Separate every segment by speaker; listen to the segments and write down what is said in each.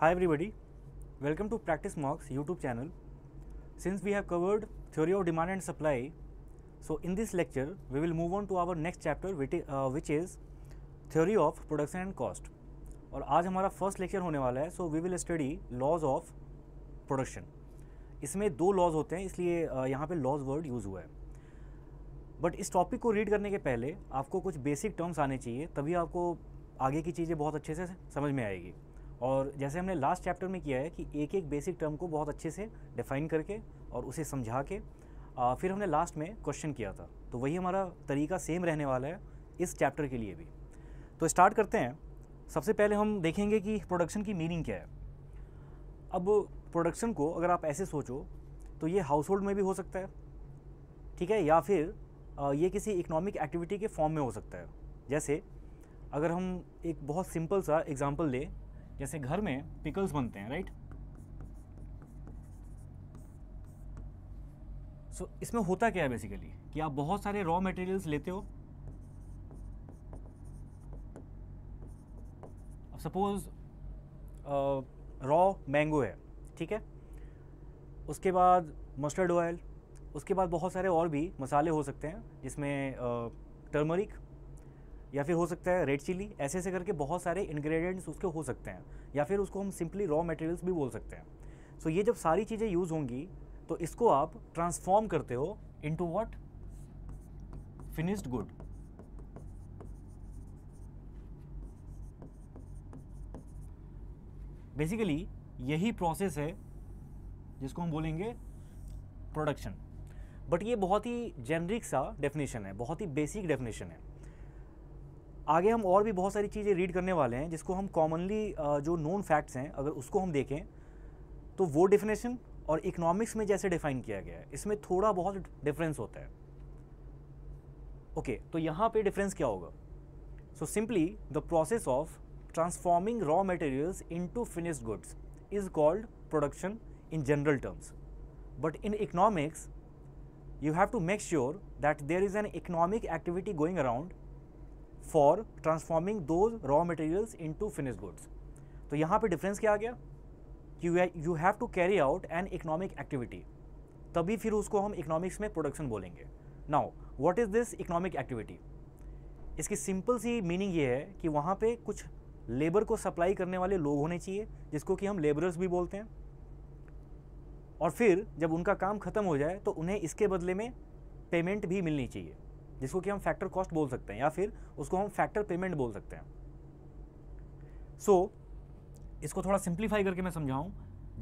Speaker 1: High everybody welcome to practice mocks YouTube channel since we have covered theory of demand and supply so in this lecture we will move on to our next chapter which is theory of production and cost और आज हमारा first lecture होने वाला है so we will study laws of production इसमें दो laws होते हैं इसलिए uh, यहाँ पर लॉज वर्ड यूज़ हुआ है बट इस टॉपिक को रीड करने के पहले आपको कुछ बेसिक टर्म्स आने चाहिए तभी आपको आगे की चीज़ें बहुत अच्छे से समझ में आएगी और जैसे हमने लास्ट चैप्टर में किया है कि एक एक बेसिक टर्म को बहुत अच्छे से डिफ़ाइन करके और उसे समझा के आ, फिर हमने लास्ट में क्वेश्चन किया था तो वही हमारा तरीका सेम रहने वाला है इस चैप्टर के लिए भी तो स्टार्ट करते हैं सबसे पहले हम देखेंगे कि प्रोडक्शन की मीनिंग क्या है अब प्रोडक्शन को अगर आप ऐसे सोचो तो ये हाउस होल्ड में भी हो सकता है ठीक है या फिर आ, ये किसी इकोनॉमिक एक्टिविटी के फॉर्म में हो सकता है जैसे अगर हम एक बहुत सिंपल सा एग्ज़ाम्पल लें जैसे घर में पिकल्स बनते हैं राइट सो so, इसमें होता क्या है बेसिकली कि आप बहुत सारे रॉ मटेरियल्स लेते हो सपोज रॉ मैंगो है ठीक है उसके बाद मस्टर्ड ऑयल उसके बाद बहुत सारे और भी मसाले हो सकते हैं जिसमें टर्मरिक या फिर हो सकता है रेड चिली ऐसे ऐसे करके बहुत सारे इंग्रेडिएंट्स उसके हो सकते हैं या फिर उसको हम सिंपली रॉ मटेरियल्स भी बोल सकते हैं सो so, ये जब सारी चीज़ें यूज़ होंगी तो इसको आप ट्रांसफॉर्म करते हो into what finished good basically यही प्रोसेस है जिसको हम बोलेंगे प्रोडक्शन बट ये बहुत ही जेनरिक सा डेफिनेशन है बहुत ही बेसिक डेफिनेशन है आगे हम और भी बहुत सारी चीज़ें रीड करने वाले हैं जिसको हम कॉमनली जो नोन फैक्ट्स हैं अगर उसको हम देखें तो वो डिफिनेशन और इकोनॉमिक्स में जैसे डिफाइन किया गया है इसमें थोड़ा बहुत डिफरेंस होता है ओके okay, तो यहाँ पे डिफरेंस क्या होगा so simply the process of transforming raw materials into finished goods is called production in general terms but in economics you have to make sure that there is an economic activity going around for transforming those raw materials into finish goods तो यहाँ पर difference क्या आ गया कि you have to carry out an economic activity तभी फिर उसको हम इकोनॉमिक्स में प्रोडक्शन बोलेंगे now what is this economic activity इसकी सिंपल सी मीनिंग ये है कि वहाँ पर कुछ लेबर को सप्लाई करने वाले लोग होने चाहिए जिसको कि हम लेबरर्स भी बोलते हैं और फिर जब उनका काम ख़त्म हो जाए तो उन्हें इसके बदले में पेमेंट भी मिलनी चाहिए जिसको कि हम फैक्टर कॉस्ट बोल सकते हैं या फिर उसको हम फैक्टर पेमेंट बोल सकते हैं सो so, इसको थोड़ा सिंप्लीफाई करके मैं समझाऊं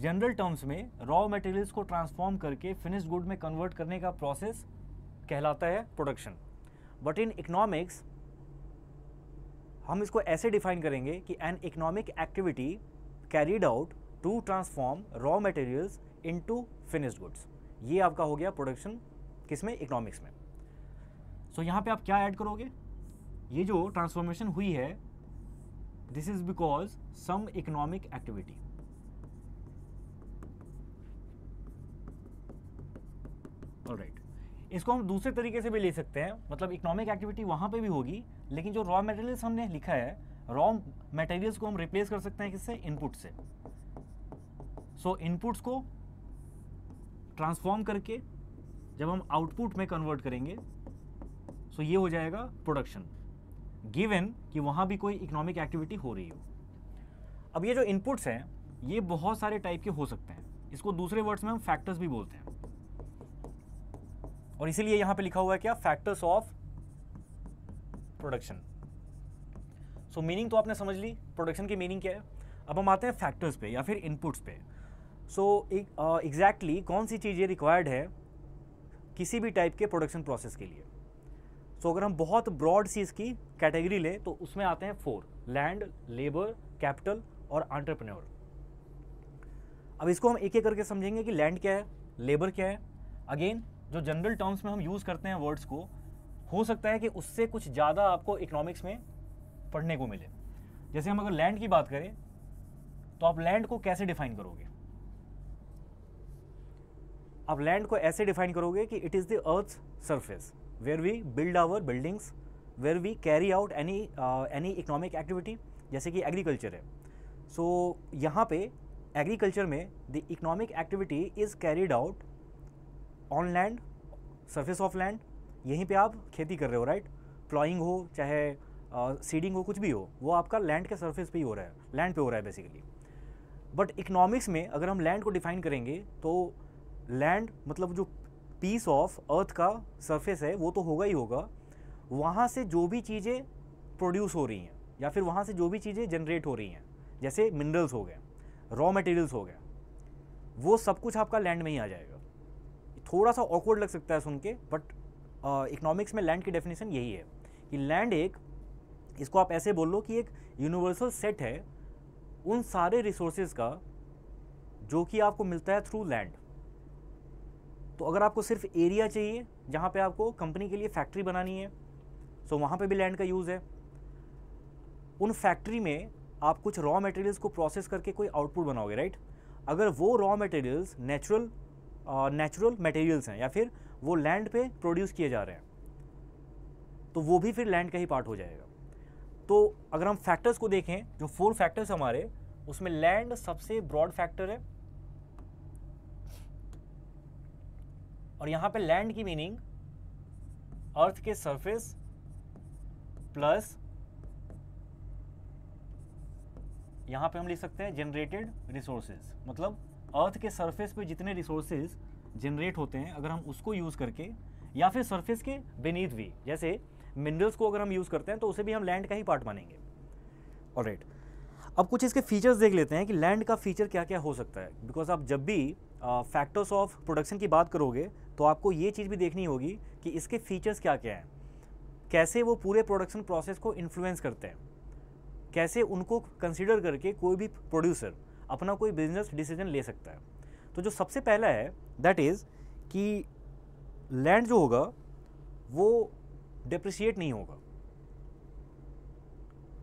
Speaker 1: जनरल टर्म्स में रॉ मटेरियल्स को ट्रांसफॉर्म करके फिनिश गुड में कन्वर्ट करने का प्रोसेस कहलाता है प्रोडक्शन बट इन इकोनॉमिक्स हम इसको ऐसे डिफाइन करेंगे कि an economic activity carried out to transform raw materials into finished goods ये आपका हो गया प्रोडक्शन किसमें इकोनॉमिक्स में सो यहाँ पे आप क्या ऐड करोगे ये जो ट्रांसफॉर्मेशन हुई है this is because some economic activity right इसको हम दूसरे तरीके से भी ले सकते हैं मतलब इकोनॉमिक एक्टिविटी वहां पे भी होगी लेकिन जो रॉ मटेरियल्स हमने लिखा है रॉ मटेरियल्स को हम रिप्लेस कर सकते हैं किससे इनपुट से सो so, को ट्रांसफॉर्म करके जब हम आउटपुट में कन्वर्ट करेंगे सो तो ये हो जाएगा प्रोडक्शन गिवन कि वहाँ भी कोई इकोनॉमिक एक्टिविटी हो रही हो अब ये जो इनपुट्स हैं ये बहुत सारे टाइप के हो सकते हैं इसको दूसरे वर्ड्स में हम फैक्टर्स भी बोलते हैं और इसीलिए यहाँ पे लिखा हुआ है क्या factors of production so meaning तो आपने समझ ली प्रोडक्शन की मीनिंग क्या है अब हम आते हैं फैक्टर्स पे या फिर इनपुट्स पे सो एग्जैक्टली uh, कौन सी चीज़ें रिक्वायर्ड है किसी भी टाइप के प्रोडक्शन प्रोसेस के लिए सो अगर हम बहुत ब्रॉड सी इसकी कैटेगरी लें तो उसमें आते हैं फोर लैंड लेबर कैपिटल और आंट्रप्रनोर अब इसको हम एक एक करके समझेंगे कि लैंड क्या है लेबर क्या है अगेन जो जनरल टर्म्स में हम यूज़ करते हैं वर्ड्स को हो सकता है कि उससे कुछ ज़्यादा आपको इकोनॉमिक्स में पढ़ने को मिले जैसे हम अगर लैंड की बात करें तो आप लैंड को कैसे डिफाइन करोगे आप लैंड को ऐसे डिफाइन करोगे कि it is the earth surface where we build our buildings where we carry out any uh, any economic activity जैसे कि agriculture है so यहाँ पे agriculture में the economic activity is carried out on land surface of land यहीं पे आप खेती कर रहे हो right प्लॉइंग हो चाहे सीडिंग uh, हो कुछ भी हो वो आपका लैंड के सरफेस पे ही हो रहा है लैंड पे हो रहा है बेसिकली बट इकोनॉमिक्स में अगर हम लैंड को डिफाइन करेंगे तो लैंड मतलब जो पीस ऑफ अर्थ का सरफेस है वो तो होगा ही होगा वहाँ से जो भी चीज़ें प्रोड्यूस हो रही हैं या फिर वहाँ से जो भी चीज़ें जनरेट हो रही हैं जैसे मिनरल्स हो गए रॉ मटेरियल्स हो गए वो सब कुछ आपका लैंड में ही आ जाएगा थोड़ा सा ऑकवर्ड लग सकता है सुन के बट इकोनॉमिक्स में लैंड की डेफिनेशन यही है कि लैंड एक इसको आप ऐसे बोल लो कि एक यूनिवर्सल सेट है उन सारे रिसोर्सेज का जो कि आपको मिलता है थ्रू लैंड तो अगर आपको सिर्फ एरिया चाहिए जहाँ पे आपको कंपनी के लिए फैक्ट्री बनानी है सो वहाँ पे भी लैंड का यूज़ है उन फैक्ट्री में आप कुछ रॉ मटेरियल्स को प्रोसेस करके कोई आउटपुट बनाओगे राइट अगर वो raw materials natural natural materials हैं या फिर वो लैंड पे प्रोड्यूस किए जा रहे हैं तो वो भी फिर लैंड का ही पार्ट हो जाएगा तो अगर हम फैक्टर्स को देखें जो फोर फैक्टर्स हमारे उसमें लैंड सबसे ब्रॉड फैक्टर है और यहाँ पे लैंड की मीनिंग अर्थ के सरफेस प्लस यहाँ पे हम लिख सकते हैं जनरेटेड रिसोर्सेज मतलब अर्थ के सरफेस पे जितने रिसोर्सेज जनरेट होते हैं अगर हम उसको यूज़ करके या फिर सरफेस के बेनीथ भी जैसे मिनरल्स को अगर हम यूज़ करते हैं तो उसे भी हम लैंड का ही पार्ट मानेंगे ऑलराइट अब कुछ इसके फीचर्स देख लेते हैं कि लैंड का फीचर क्या क्या हो सकता है बिकॉज आप जब भी फैक्टर्स ऑफ प्रोडक्शन की बात करोगे तो आपको ये चीज़ भी देखनी होगी कि इसके फीचर्स क्या क्या हैं कैसे वो पूरे प्रोडक्शन प्रोसेस को इन्फ्लुएंस करते हैं कैसे उनको कंसिडर करके कोई भी प्रोड्यूसर अपना कोई बिजनेस डिसीजन ले सकता है तो जो सबसे पहला है दैट इज़ कि लैंड जो होगा वो डिप्रिशिएट नहीं होगा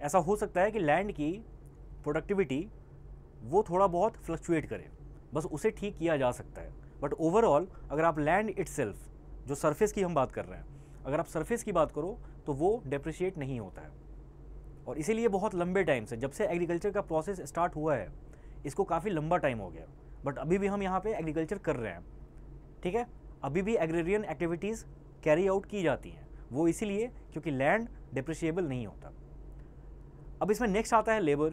Speaker 1: ऐसा हो सकता है कि लैंड की प्रोडक्टिविटी वो थोड़ा बहुत फ्लक्चुएट करे बस उसे ठीक किया जा सकता है बट ओवरऑल अगर आप लैंड इट जो सरफेस की हम बात कर रहे हैं अगर आप सरफेस की बात करो तो वो डेप्रिशिएट नहीं होता है और इसीलिए बहुत लंबे टाइम से जब से एग्रीकल्चर का प्रोसेस स्टार्ट हुआ है इसको काफ़ी लंबा टाइम हो गया बट अभी भी हम यहाँ पे एग्रीकल्चर कर रहे हैं ठीक है अभी भी एग्रेरियन एक्टिविटीज़ कैरी आउट की जाती हैं वो इसीलिए क्योंकि लैंड डिप्रिशिएबल नहीं होता अब इसमें नेक्स्ट आता है लेबर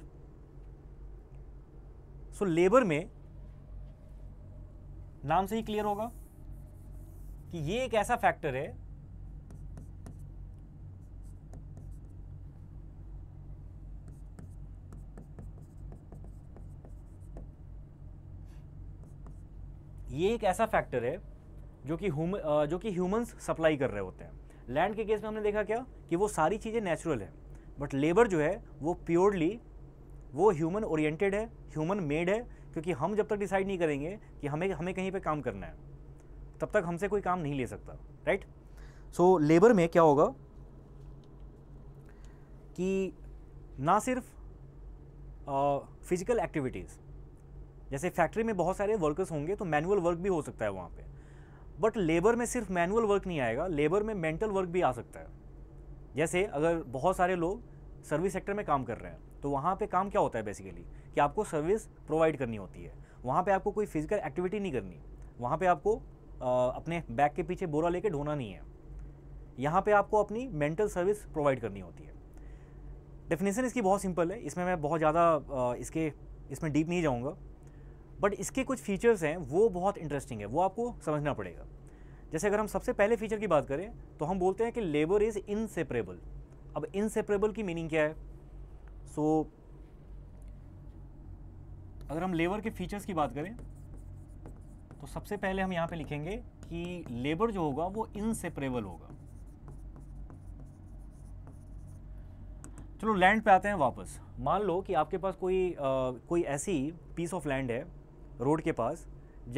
Speaker 1: सो so, लेबर में नाम से ही क्लियर होगा कि ये एक ऐसा फैक्टर है ये एक ऐसा फैक्टर है जो कि ह्यूम जो कि ह्यूमंस सप्लाई कर रहे होते हैं लैंड के केस में हमने देखा क्या कि वो सारी चीज़ें नेचुरल है बट लेबर जो है वो प्योरली वो ह्यूमन ओरिएंटेड है ह्यूमन मेड है क्योंकि हम जब तक डिसाइड नहीं करेंगे कि हमें हमें कहीं पे काम करना है तब तक हमसे कोई काम नहीं ले सकता राइट सो लेबर में क्या होगा कि ना सिर्फ फिज़िकल uh, एक्टिविटीज़ जैसे फैक्ट्री में बहुत सारे वर्कर्स होंगे तो मैनुअल वर्क भी हो सकता है वहाँ पे बट लेबर में सिर्फ मैनुअल वर्क नहीं आएगा लेबर में मेंटल वर्क भी आ सकता है जैसे अगर बहुत सारे लोग सर्विस सेक्टर में काम कर रहे हैं तो वहाँ पे काम क्या होता है बेसिकली कि आपको सर्विस प्रोवाइड करनी होती है वहाँ पे आपको कोई फिजिकल एक्टिविटी नहीं करनी वहाँ पे आपको आ, अपने बैग के पीछे बोरा लेके ढोना नहीं है यहाँ पे आपको अपनी मेंटल सर्विस प्रोवाइड करनी होती है डेफिनेशन इसकी बहुत सिंपल है इसमें मैं बहुत ज़्यादा इसके इसमें डीप नहीं जाऊँगा बट इसके कुछ फीचर्स हैं वो बहुत इंटरेस्टिंग है वो आपको समझना पड़ेगा जैसे अगर हम सबसे पहले फीचर की बात करें तो हम बोलते हैं कि लेबर इज़ इनसेपरेबल अब इनसेपरेबल की मीनिंग क्या है सो so, अगर हम लेबर के फीचर्स की बात करें तो सबसे पहले हम यहाँ पे लिखेंगे कि लेबर जो होगा वो इनसेपरेबल होगा चलो लैंड पे आते हैं वापस मान लो कि आपके पास कोई आ, कोई ऐसी पीस ऑफ लैंड है रोड के पास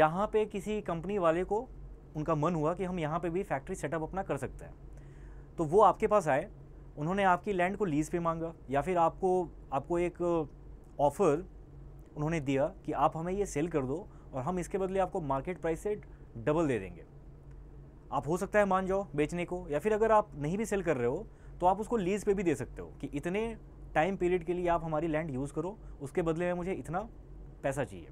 Speaker 1: जहाँ पे किसी कंपनी वाले को उनका मन हुआ कि हम यहाँ पे भी फैक्ट्री सेटअप अपना कर सकते हैं तो वो आपके पास आए उन्होंने आपकी लैंड को लीज़ पे मांगा या फिर आपको आपको एक ऑफ़र uh, उन्होंने दिया कि आप हमें ये सेल कर दो और हम इसके बदले आपको मार्केट प्राइस से डबल दे देंगे आप हो सकता है मान जाओ बेचने को या फिर अगर आप नहीं भी सेल कर रहे हो तो आप उसको लीज़ पे भी दे सकते हो कि इतने टाइम पीरियड के लिए आप हमारी लैंड यूज़ करो उसके बदले में मुझे इतना पैसा चाहिए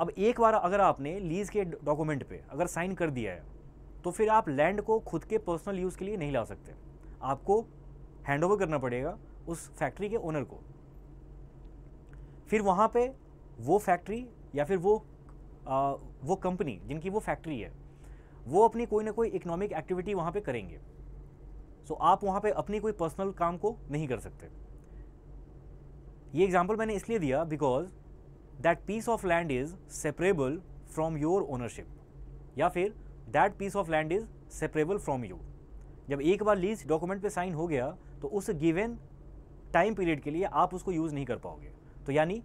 Speaker 1: अब एक बार अगर आपने लीज़ के डॉक्यूमेंट पे अगर साइन कर दिया है तो फिर आप लैंड को खुद के पर्सनल यूज़ के लिए नहीं ला सकते आपको हैंड ओवर करना पड़ेगा उस फैक्ट्री के ओनर को फिर वहाँ पे वो फैक्ट्री या फिर वो आ, वो कंपनी जिनकी वो फैक्ट्री है वो अपनी कोई ना कोई इकोनॉमिक एक्टिविटी वहाँ पे करेंगे सो so, आप वहाँ पे अपनी कोई पर्सनल काम को नहीं कर सकते ये एग्जाम्पल मैंने इसलिए दिया because that piece of land is separable from your ownership या फिर that piece of land is separable from you जब एक बार लीज डॉक्यूमेंट पे साइन हो गया तो उस गिवन टाइम पीरियड के लिए आप उसको यूज़ नहीं कर पाओगे तो यानी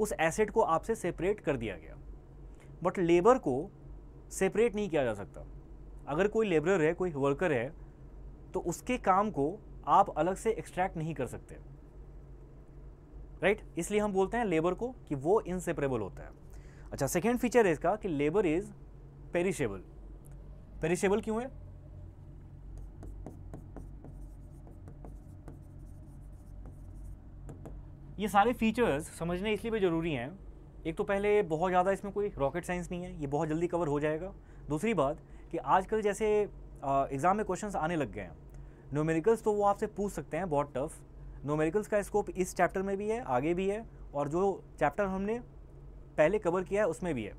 Speaker 1: उस एसेट को आपसे सेपरेट कर दिया गया बट लेबर को सेपरेट नहीं किया जा सकता अगर कोई लेबरर है कोई वर्कर है तो उसके काम को आप अलग से एक्सट्रैक्ट नहीं कर सकते राइट right? इसलिए हम बोलते हैं लेबर को कि वो इनसेपरेबल होता है अच्छा सेकेंड फीचर है इसका कि लेबर इज़ पेरिशेबल पेरिशेबल क्यों है ये सारे फीचर्स समझने इसलिए भी ज़रूरी हैं एक तो पहले बहुत ज़्यादा इसमें कोई रॉकेट साइंस नहीं है ये बहुत जल्दी कवर हो जाएगा दूसरी बात कि आजकल जैसे एग्ज़ाम में क्वेश्चंस आने लग गए हैं नोमेरिकल्स तो वो आपसे पूछ सकते हैं बहुत टफ नोमेरिकल्स का स्कोप इस चैप्टर में भी है आगे भी है और जो चैप्टर हमने पहले कवर किया है उसमें भी है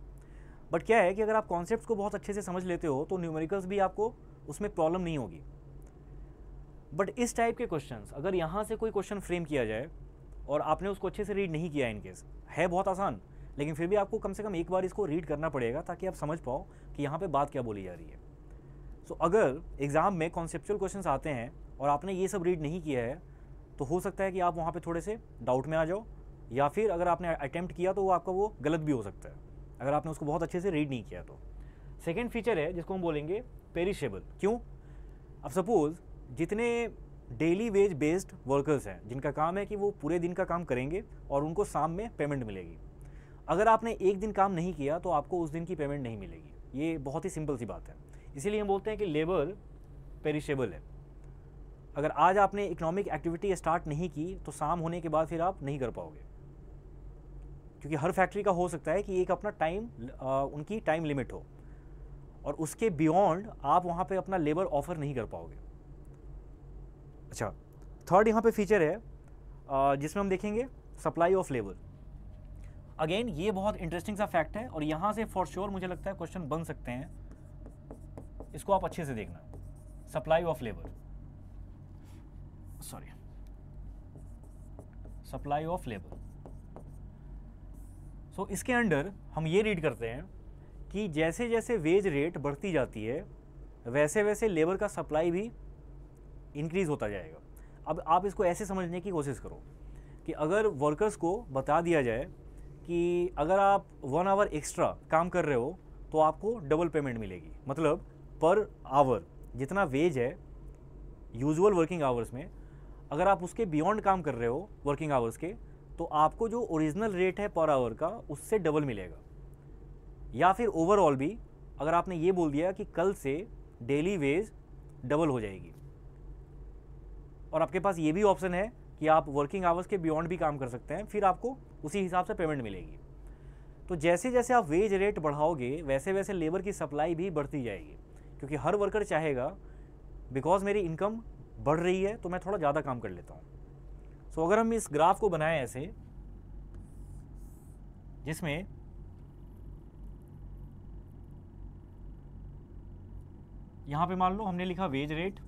Speaker 1: बट क्या है कि अगर आप कॉन्सेप्ट को बहुत अच्छे से समझ लेते हो तो न्यूमेरिकल्स भी आपको उसमें प्रॉब्लम नहीं होगी बट इस टाइप के क्वेश्चंस अगर यहाँ से कोई क्वेश्चन फ्रेम किया जाए और आपने उसको अच्छे से रीड नहीं किया इनकेस है बहुत आसान लेकिन फिर भी आपको कम से कम एक बार इसको रीड करना पड़ेगा ताकि आप समझ पाओ कि यहाँ पे बात क्या बोली जा रही है सो so, अगर एग्ज़ाम में कॉन्सेप्चुअल क्वेश्चंस आते हैं और आपने ये सब रीड नहीं किया है तो हो सकता है कि आप वहाँ पे थोड़े से डाउट में आ जाओ या फिर अगर आपने अटैम्प्ट किया तो वो आपका वो गलत भी हो सकता है अगर आपने उसको बहुत अच्छे से रीड नहीं किया तो सेकेंड फीचर है जिसको हम बोलेंगे पेरिशेबल क्यों अब सपोज़ जितने डेली वेज बेस्ड वर्कर्स हैं जिनका काम है कि वो पूरे दिन का काम करेंगे और उनको शाम में पेमेंट मिलेगी अगर आपने एक दिन काम नहीं किया तो आपको उस दिन की पेमेंट नहीं मिलेगी ये बहुत ही सिंपल सी बात है इसीलिए हम बोलते हैं कि लेबर पेरिशेबल है अगर आज आपने इकोनॉमिक एक्टिविटी स्टार्ट नहीं की तो शाम होने के बाद फिर आप नहीं कर पाओगे क्योंकि हर फैक्ट्री का हो सकता है कि एक अपना टाइम उनकी टाइम लिमिट हो और उसके बियॉन्ड आप वहाँ पे अपना लेबर ऑफर नहीं कर पाओगे अच्छा थर्ड यहाँ पे फीचर है जिसमें हम देखेंगे सप्लाई ऑफ लेबर अगेन ये बहुत इंटरेस्टिंग सा फैक्ट है और यहाँ से फॉर श्योर sure मुझे लगता है क्वेश्चन बन सकते हैं इसको आप अच्छे से देखना supply of labour sorry supply of labour so इसके अंडर हम ये रीड करते हैं कि जैसे जैसे वेज रेट बढ़ती जाती है वैसे वैसे लेबर का सप्लाई भी इंक्रीज़ होता जाएगा अब आप इसको ऐसे समझने की कोशिश करो कि अगर वर्कर्स को बता दिया जाए कि अगर आप वन आवर एक्स्ट्रा काम कर रहे हो तो आपको डबल पेमेंट मिलेगी मतलब पर आवर जितना वेज है यूजुअल वर्किंग आवर्स में अगर आप उसके बियॉन्ड काम कर रहे हो वर्किंग आवर्स के तो आपको जो ओरिजिनल रेट है पर आवर का उससे डबल मिलेगा या फिर ओवरऑल भी अगर आपने ये बोल दिया कि कल से डेली वेज डबल हो जाएगी और आपके पास ये भी ऑप्शन है कि आप वर्किंग आवर्स के बियॉन्ड भी काम कर सकते हैं फिर आपको उसी हिसाब से पेमेंट मिलेगी तो जैसे जैसे आप वेज रेट बढ़ाओगे वैसे वैसे लेबर की सप्लाई भी बढ़ती जाएगी क्योंकि हर वर्कर चाहेगा बिकॉज मेरी इनकम बढ़ रही है तो मैं थोड़ा ज़्यादा काम कर लेता हूँ सो so, अगर हम इस ग्राफ को बनाएं ऐसे जिसमें यहाँ पे मान लो हमने लिखा वेज रेट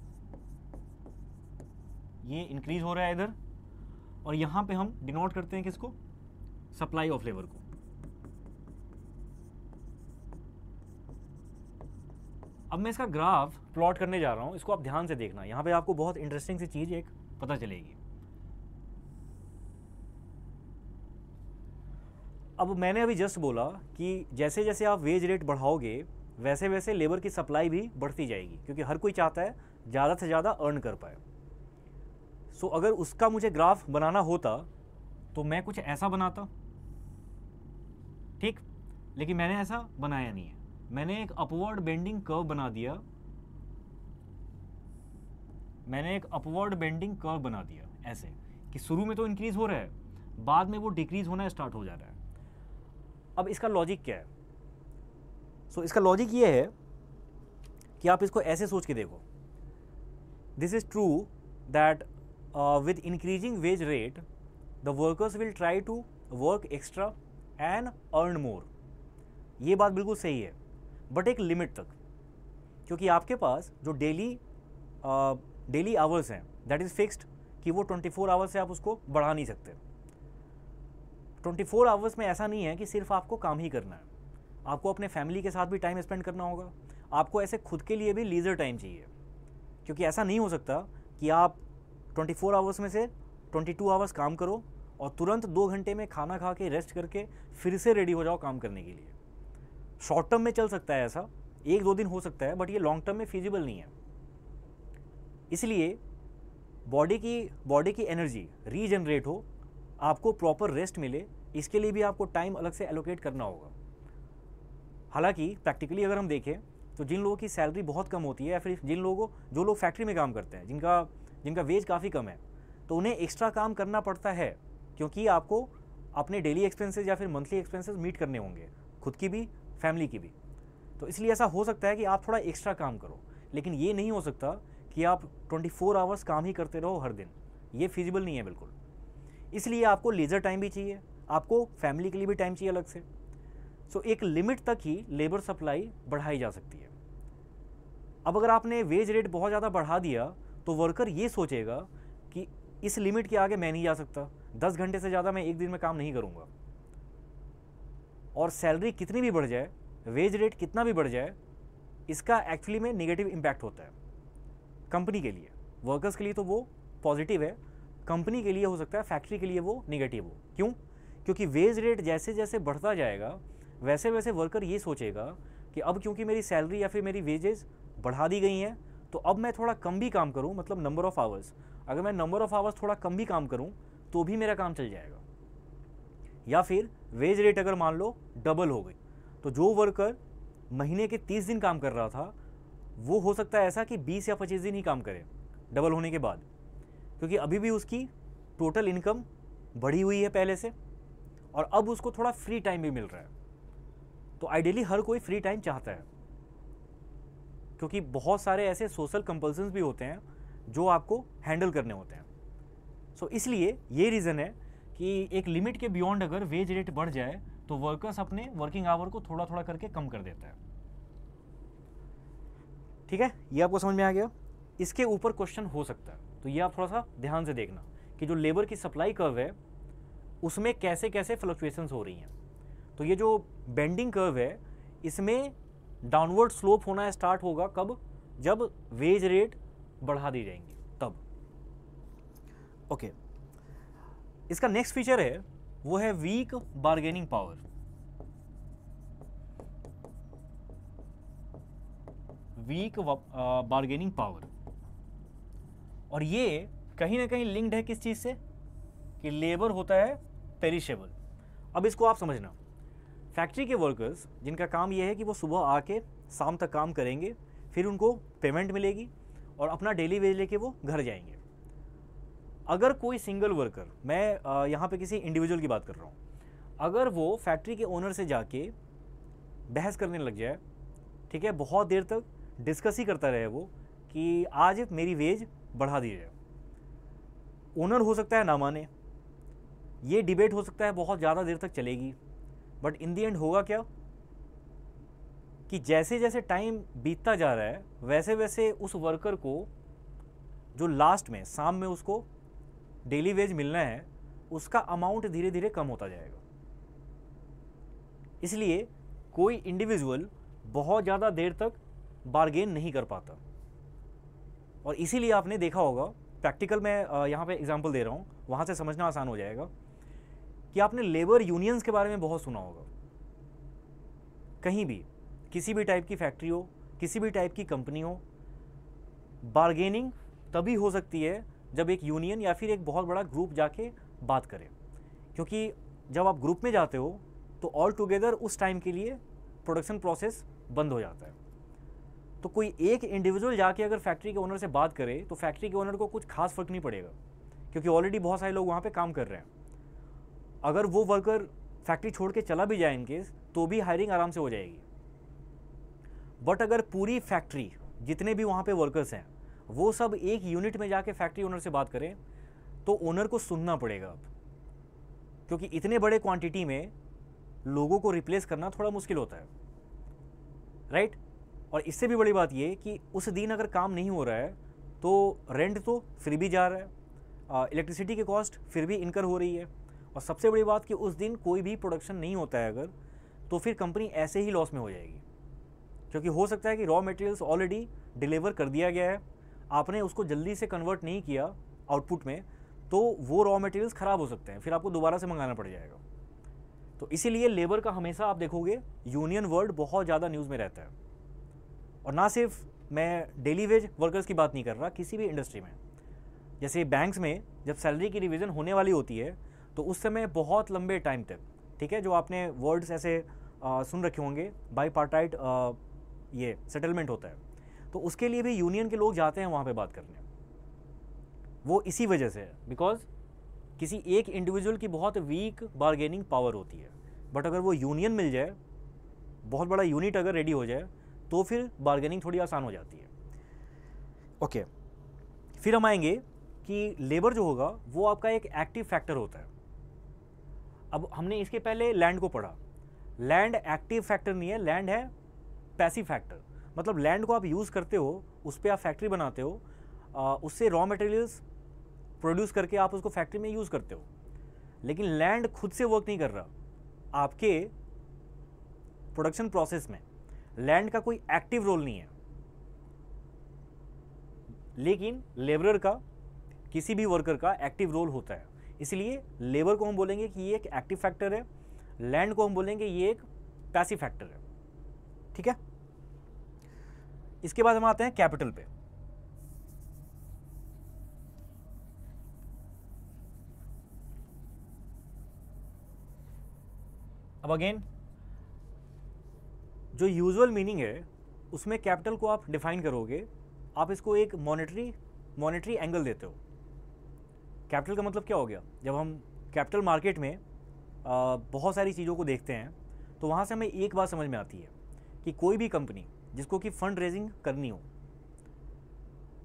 Speaker 1: ये इंक्रीज़ हो रहा है इधर और यहां पे हम डिनोट करते हैं किसको सप्लाई ऑफ लेबर को अब मैं इसका ग्राफ प्लॉट करने जा रहा हूं इसको आप ध्यान से देखना यहां पे आपको बहुत इंटरेस्टिंग सी चीज़ एक पता चलेगी अब मैंने अभी जस्ट बोला कि जैसे जैसे आप वेज रेट बढ़ाओगे वैसे वैसे लेबर की सप्लाई भी बढ़ती जाएगी क्योंकि हर कोई चाहता है ज़्यादा से ज़्यादा अर्न कर पाए सो so, अगर उसका मुझे ग्राफ बनाना होता तो मैं कुछ ऐसा बनाता ठीक लेकिन मैंने ऐसा बनाया नहीं है मैंने एक अपवर्ड बेंडिंग कर्व बना दिया मैंने एक अपवर्ड बेंडिंग कर्व बना दिया ऐसे कि शुरू में तो इंक्रीज हो रहा है बाद में वो डिक्रीज होना स्टार्ट हो जा रहा है अब इसका लॉजिक क्या है सो so, इसका लॉजिक ये है कि आप इसको ऐसे सोच के देखो this is true that uh, with increasing wage rate, the workers will try to work extra and earn more. ये बात बिल्कुल सही है बट एक लिमिट तक क्योंकि आपके पास जो डेली डेली आवर्स हैं दैट इज़ fixed कि वो 24 आवर्स से आप उसको बढ़ा नहीं सकते 24 आवर्स में ऐसा नहीं है कि सिर्फ आपको काम ही करना है आपको अपने फैमिली के साथ भी टाइम स्पेंड करना होगा आपको ऐसे खुद के लिए भी लीजर टाइम चाहिए क्योंकि ऐसा नहीं हो सकता कि आप ट्वेंटी फोर आवर्स में से ट्वेंटी टू आवर्स काम करो और तुरंत दो घंटे में खाना खा के रेस्ट करके फिर से रेडी हो जाओ काम करने के लिए शॉर्ट टर्म में चल सकता है ऐसा एक दो दिन हो सकता है बट ये लॉन्ग टर्म में फिजिबल नहीं है इसलिए बॉडी की बॉडी की एनर्जी रीजनरेट हो आपको प्रॉपर रेस्ट मिले इसके लिए भी आपको टाइम अलग से एलोकेट करना होगा हालांकि प्रैक्टिकली अगर हम देखें तो जिन लोगों की सैलरी बहुत कम होती है या फिर जिन लोगों जो लोग फैक्ट्री में काम करते हैं जिनका जिनका वेज काफ़ी कम है तो उन्हें एक्स्ट्रा काम करना पड़ता है क्योंकि आपको अपने डेली एक्सपेंसेस या फिर मंथली एक्सपेंसेस मीट करने होंगे खुद की भी फैमिली की भी तो इसलिए ऐसा हो सकता है कि आप थोड़ा एक्स्ट्रा काम करो लेकिन ये नहीं हो सकता कि आप 24 फोर आवर्स काम ही करते रहो हर दिन ये फिजिबल नहीं है बिल्कुल इसलिए आपको लेज़र टाइम भी चाहिए आपको फैमिली के लिए भी टाइम चाहिए अलग से सो एक लिमिट तक ही लेबर सप्लाई बढ़ाई जा सकती है अब अगर आपने वेज रेट बहुत ज़्यादा बढ़ा दिया तो वर्कर ये सोचेगा कि इस लिमिट के आगे मैं नहीं जा सकता दस घंटे से ज़्यादा मैं एक दिन में काम नहीं करूँगा और सैलरी कितनी भी बढ़ जाए वेज रेट कितना भी बढ़ जाए इसका एक्चुअली में नेगेटिव इम्पैक्ट होता है कंपनी के लिए वर्कर्स के लिए तो वो पॉजिटिव है कंपनी के लिए हो सकता है फैक्ट्री के लिए वो निगेटिव हो क्यों क्योंकि वेज रेट जैसे जैसे बढ़ता जाएगा वैसे वैसे वर्कर ये सोचेगा कि अब क्योंकि मेरी सैलरी या फिर मेरी वेजेस बढ़ा दी गई हैं तो अब मैं थोड़ा कम भी काम करूँ मतलब नंबर ऑफ़ आवर्स अगर मैं नंबर ऑफ़ आवर्स थोड़ा कम भी काम करूँ तो भी मेरा काम चल जाएगा या फिर वेज रेट अगर मान लो डबल हो गई तो जो वर्कर महीने के तीस दिन काम कर रहा था वो हो सकता है ऐसा कि बीस या पच्चीस दिन ही काम करे डबल होने के बाद क्योंकि अभी भी उसकी टोटल इनकम बढ़ी हुई है पहले से और अब उसको थोड़ा फ्री टाइम भी मिल रहा है तो आइडियली हर कोई फ्री टाइम चाहता है क्योंकि बहुत सारे ऐसे सोशल कंपल्सन भी होते हैं जो आपको हैंडल करने होते हैं सो so, इसलिए ये रीज़न है कि एक लिमिट के बियॉन्ड अगर वेज रेट बढ़ जाए तो वर्कर्स अपने वर्किंग आवर को थोड़ा थोड़ा करके कम कर देता है ठीक है ये आपको समझ में आ गया इसके ऊपर क्वेश्चन हो सकता है तो ये आप थोड़ा सा ध्यान से देखना कि जो लेबर की सप्लाई कर्व है उसमें कैसे कैसे फ्लक्चुएशंस हो रही हैं तो ये जो बेंडिंग कर्व है इसमें डाउनवर्ड स्लोप होना स्टार्ट होगा कब जब वेज रेट बढ़ा दी जाएंगी तब ओके okay. इसका नेक्स्ट फीचर है वो है weak bargaining power weak bargaining power और ये कहीं ना कहीं लिंक्ड है किस चीज़ से कि लेबर होता है पेरिशेबल अब इसको आप समझना फैक्ट्री के वर्कर्स जिनका काम यह है कि वो सुबह आके शाम तक काम करेंगे फिर उनको पेमेंट मिलेगी और अपना डेली वेज लेके वो घर जाएंगे अगर कोई सिंगल वर्कर मैं यहाँ पे किसी इंडिविजुअल की बात कर रहा हूँ अगर वो फैक्ट्री के ओनर से जाके बहस करने लग जाए ठीक है बहुत देर तक डिस्कस ही करता रहे वो कि आज मेरी वेज बढ़ा दी जाए ओनर हो सकता है ना माने ये डिबेट हो सकता है बहुत ज़्यादा देर तक चलेगी बट इन दी एंड होगा क्या कि जैसे जैसे टाइम बीतता जा रहा है वैसे वैसे उस वर्कर को जो लास्ट में शाम में उसको डेली वेज मिलना है उसका अमाउंट धीरे धीरे कम होता जाएगा इसलिए कोई इंडिविजुअल बहुत ज़्यादा देर तक बारगेन नहीं कर पाता और इसीलिए आपने देखा होगा प्रैक्टिकल मैं यहाँ पे एग्जांपल दे रहा हूँ वहाँ से समझना आसान हो जाएगा कि आपने लेबर यूनियंस के बारे में बहुत सुना होगा कहीं भी किसी भी टाइप की फैक्ट्री हो किसी भी टाइप की कंपनी हो बार्गेनिंग तभी हो सकती है जब एक यूनियन या फिर एक बहुत बड़ा ग्रुप जाके बात करे क्योंकि जब आप ग्रुप में जाते हो तो ऑल टुगेदर उस टाइम के लिए प्रोडक्शन प्रोसेस बंद हो जाता है तो कोई एक इंडिविजुअल जाके अगर फैक्ट्री के ओनर से बात करे तो फैक्ट्री के ओनर को कुछ खास फर्क नहीं पड़ेगा क्योंकि ऑलरेडी बहुत सारे लोग वहाँ पे काम कर रहे हैं अगर वो वर्कर फैक्ट्री छोड़ के चला भी जाए इनकेस तो भी हायरिंग आराम से हो जाएगी बट अगर पूरी फैक्ट्री जितने भी वहाँ पे वर्कर्स हैं वो सब एक यूनिट में जाके फैक्ट्री ओनर से बात करें तो ओनर को सुनना पड़ेगा अब क्योंकि इतने बड़े क्वांटिटी में लोगों को रिप्लेस करना थोड़ा मुश्किल होता है राइट और इससे भी बड़ी बात ये कि उस दिन अगर काम नहीं हो रहा है तो रेंट तो फिर भी जा रहा है इलेक्ट्रिसिटी की कॉस्ट फिर भी इनकर हो रही है और सबसे बड़ी बात कि उस दिन कोई भी प्रोडक्शन नहीं होता है अगर तो फिर कंपनी ऐसे ही लॉस में हो जाएगी क्योंकि हो सकता है कि रॉ मटेरियल्स ऑलरेडी डिलीवर कर दिया गया है आपने उसको जल्दी से कन्वर्ट नहीं किया आउटपुट में तो वो रॉ मटेरियल्स ख़राब हो सकते हैं फिर आपको दोबारा से मंगाना पड़ जाएगा तो इसीलिए लेबर का हमेशा आप देखोगे यूनियन वर्ल्ड बहुत ज़्यादा न्यूज़ में रहता है और ना सिर्फ मैं डेली वेज वर्कर्स की बात नहीं कर रहा किसी भी इंडस्ट्री में जैसे बैंक्स में जब सैलरी की रिविज़न होने वाली होती है तो उस समय बहुत लंबे टाइम तक ठीक है जो आपने वर्ड्स ऐसे आ, सुन रखे होंगे बाई पार्टाइट ये सेटलमेंट होता है तो उसके लिए भी यूनियन के लोग जाते हैं वहाँ पे बात करने वो इसी वजह से है बिकॉज किसी एक इंडिविजुअल की बहुत वीक बार्गेनिंग पावर होती है बट अगर वो यूनियन मिल जाए बहुत बड़ा यूनिट अगर रेडी हो जाए तो फिर बार्गेनिंग थोड़ी आसान हो जाती है ओके okay. फिर हम आएंगे कि लेबर जो होगा वो आपका एक एक्टिव फैक्टर होता है अब हमने इसके पहले लैंड को पढ़ा लैंड एक्टिव फैक्टर नहीं है लैंड है पैसिव फैक्टर मतलब लैंड को आप यूज़ करते हो उस पर आप फैक्ट्री बनाते हो आ, उससे रॉ मटेरियल्स प्रोड्यूस करके आप उसको फैक्ट्री में यूज़ करते हो लेकिन लैंड खुद से वर्क नहीं कर रहा आपके प्रोडक्शन प्रोसेस में लैंड का कोई एक्टिव रोल नहीं है लेकिन लेबरर का किसी भी वर्कर का एक्टिव रोल होता है इसलिए लेबर को हम बोलेंगे कि ये एक एक्टिव फैक्टर है लैंड को हम बोलेंगे ये एक पैसिव फैक्टर है ठीक है इसके बाद हम आते हैं कैपिटल पे अब अगेन जो यूजुअल मीनिंग है उसमें कैपिटल को आप डिफाइन करोगे आप इसको एक मॉनेटरी मॉनेटरी एंगल देते हो कैपिटल का मतलब क्या हो गया जब हम कैपिटल मार्केट में बहुत सारी चीज़ों को देखते हैं तो वहाँ से हमें एक बात समझ में आती है कि कोई भी कंपनी जिसको कि फ़ंड रेजिंग करनी हो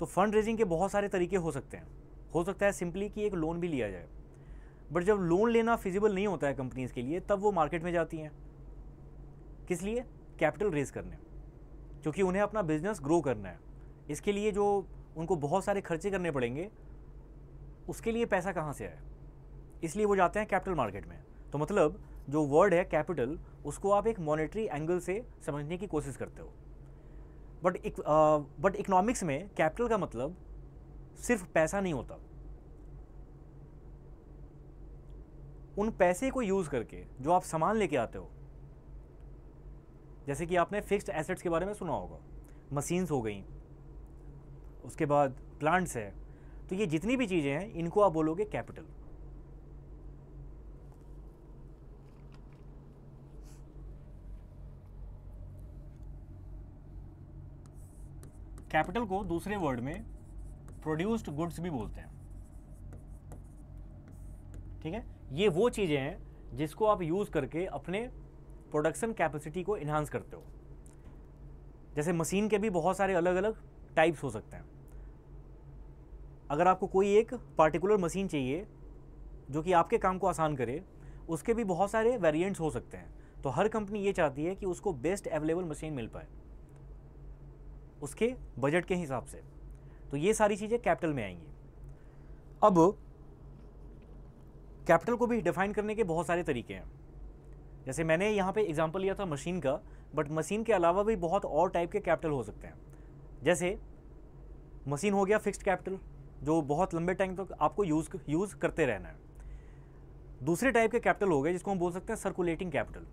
Speaker 1: तो फ़ंड रेजिंग के बहुत सारे तरीके हो सकते हैं हो सकता है सिंपली कि एक लोन भी लिया जाए बट जब लोन लेना फिजिबल नहीं होता है कंपनीज़ के लिए तब वो मार्केट में जाती हैं किस लिए कैपिटल रेज करने क्योंकि उन्हें अपना बिजनेस ग्रो करना है इसके लिए जो उनको बहुत सारे खर्चे करने पड़ेंगे उसके लिए पैसा कहाँ से आए इसलिए वो जाते हैं कैपिटल मार्केट में तो मतलब जो वर्ड है कैपिटल उसको आप एक मॉनेटरी एंगल से समझने की कोशिश करते हो बट एक, बट इकोनॉमिक्स में कैपिटल का मतलब सिर्फ पैसा नहीं होता उन पैसे को यूज़ करके जो आप सामान लेके आते हो जैसे कि आपने फिक्स्ड एसेट्स के बारे में सुना होगा मशीन्स हो गई उसके बाद प्लांट्स है तो ये जितनी भी चीज़ें हैं इनको आप बोलोगे कैपिटल कैपिटल को दूसरे वर्ड में प्रोड्यूस्ड गुड्स भी बोलते हैं ठीक है ये वो चीज़ें हैं जिसको आप यूज़ करके अपने प्रोडक्शन कैपेसिटी को इन्हांस करते हो जैसे मशीन के भी बहुत सारे अलग अलग टाइप्स हो सकते हैं अगर आपको कोई एक पार्टिकुलर मशीन चाहिए जो कि आपके काम को आसान करे उसके भी बहुत सारे वेरिएंट्स हो सकते हैं तो हर कंपनी ये चाहती है कि उसको बेस्ट अवेलेबल मशीन मिल पाए उसके बजट के हिसाब से तो ये सारी चीज़ें कैपिटल में आएंगी अब कैपिटल को भी डिफाइन करने के बहुत सारे तरीके हैं जैसे मैंने यहाँ पे एग्जांपल लिया था मशीन का बट मशीन के अलावा भी बहुत और टाइप के कैपिटल हो सकते हैं जैसे मशीन हो गया फिक्स्ड कैपिटल जो बहुत लंबे टाइम तक तो आपको यूज़ यूज़ करते रहना है दूसरे टाइप के कैपिटल हो गए जिसको हम बोल सकते हैं सर्कुलेटिंग कैपिटल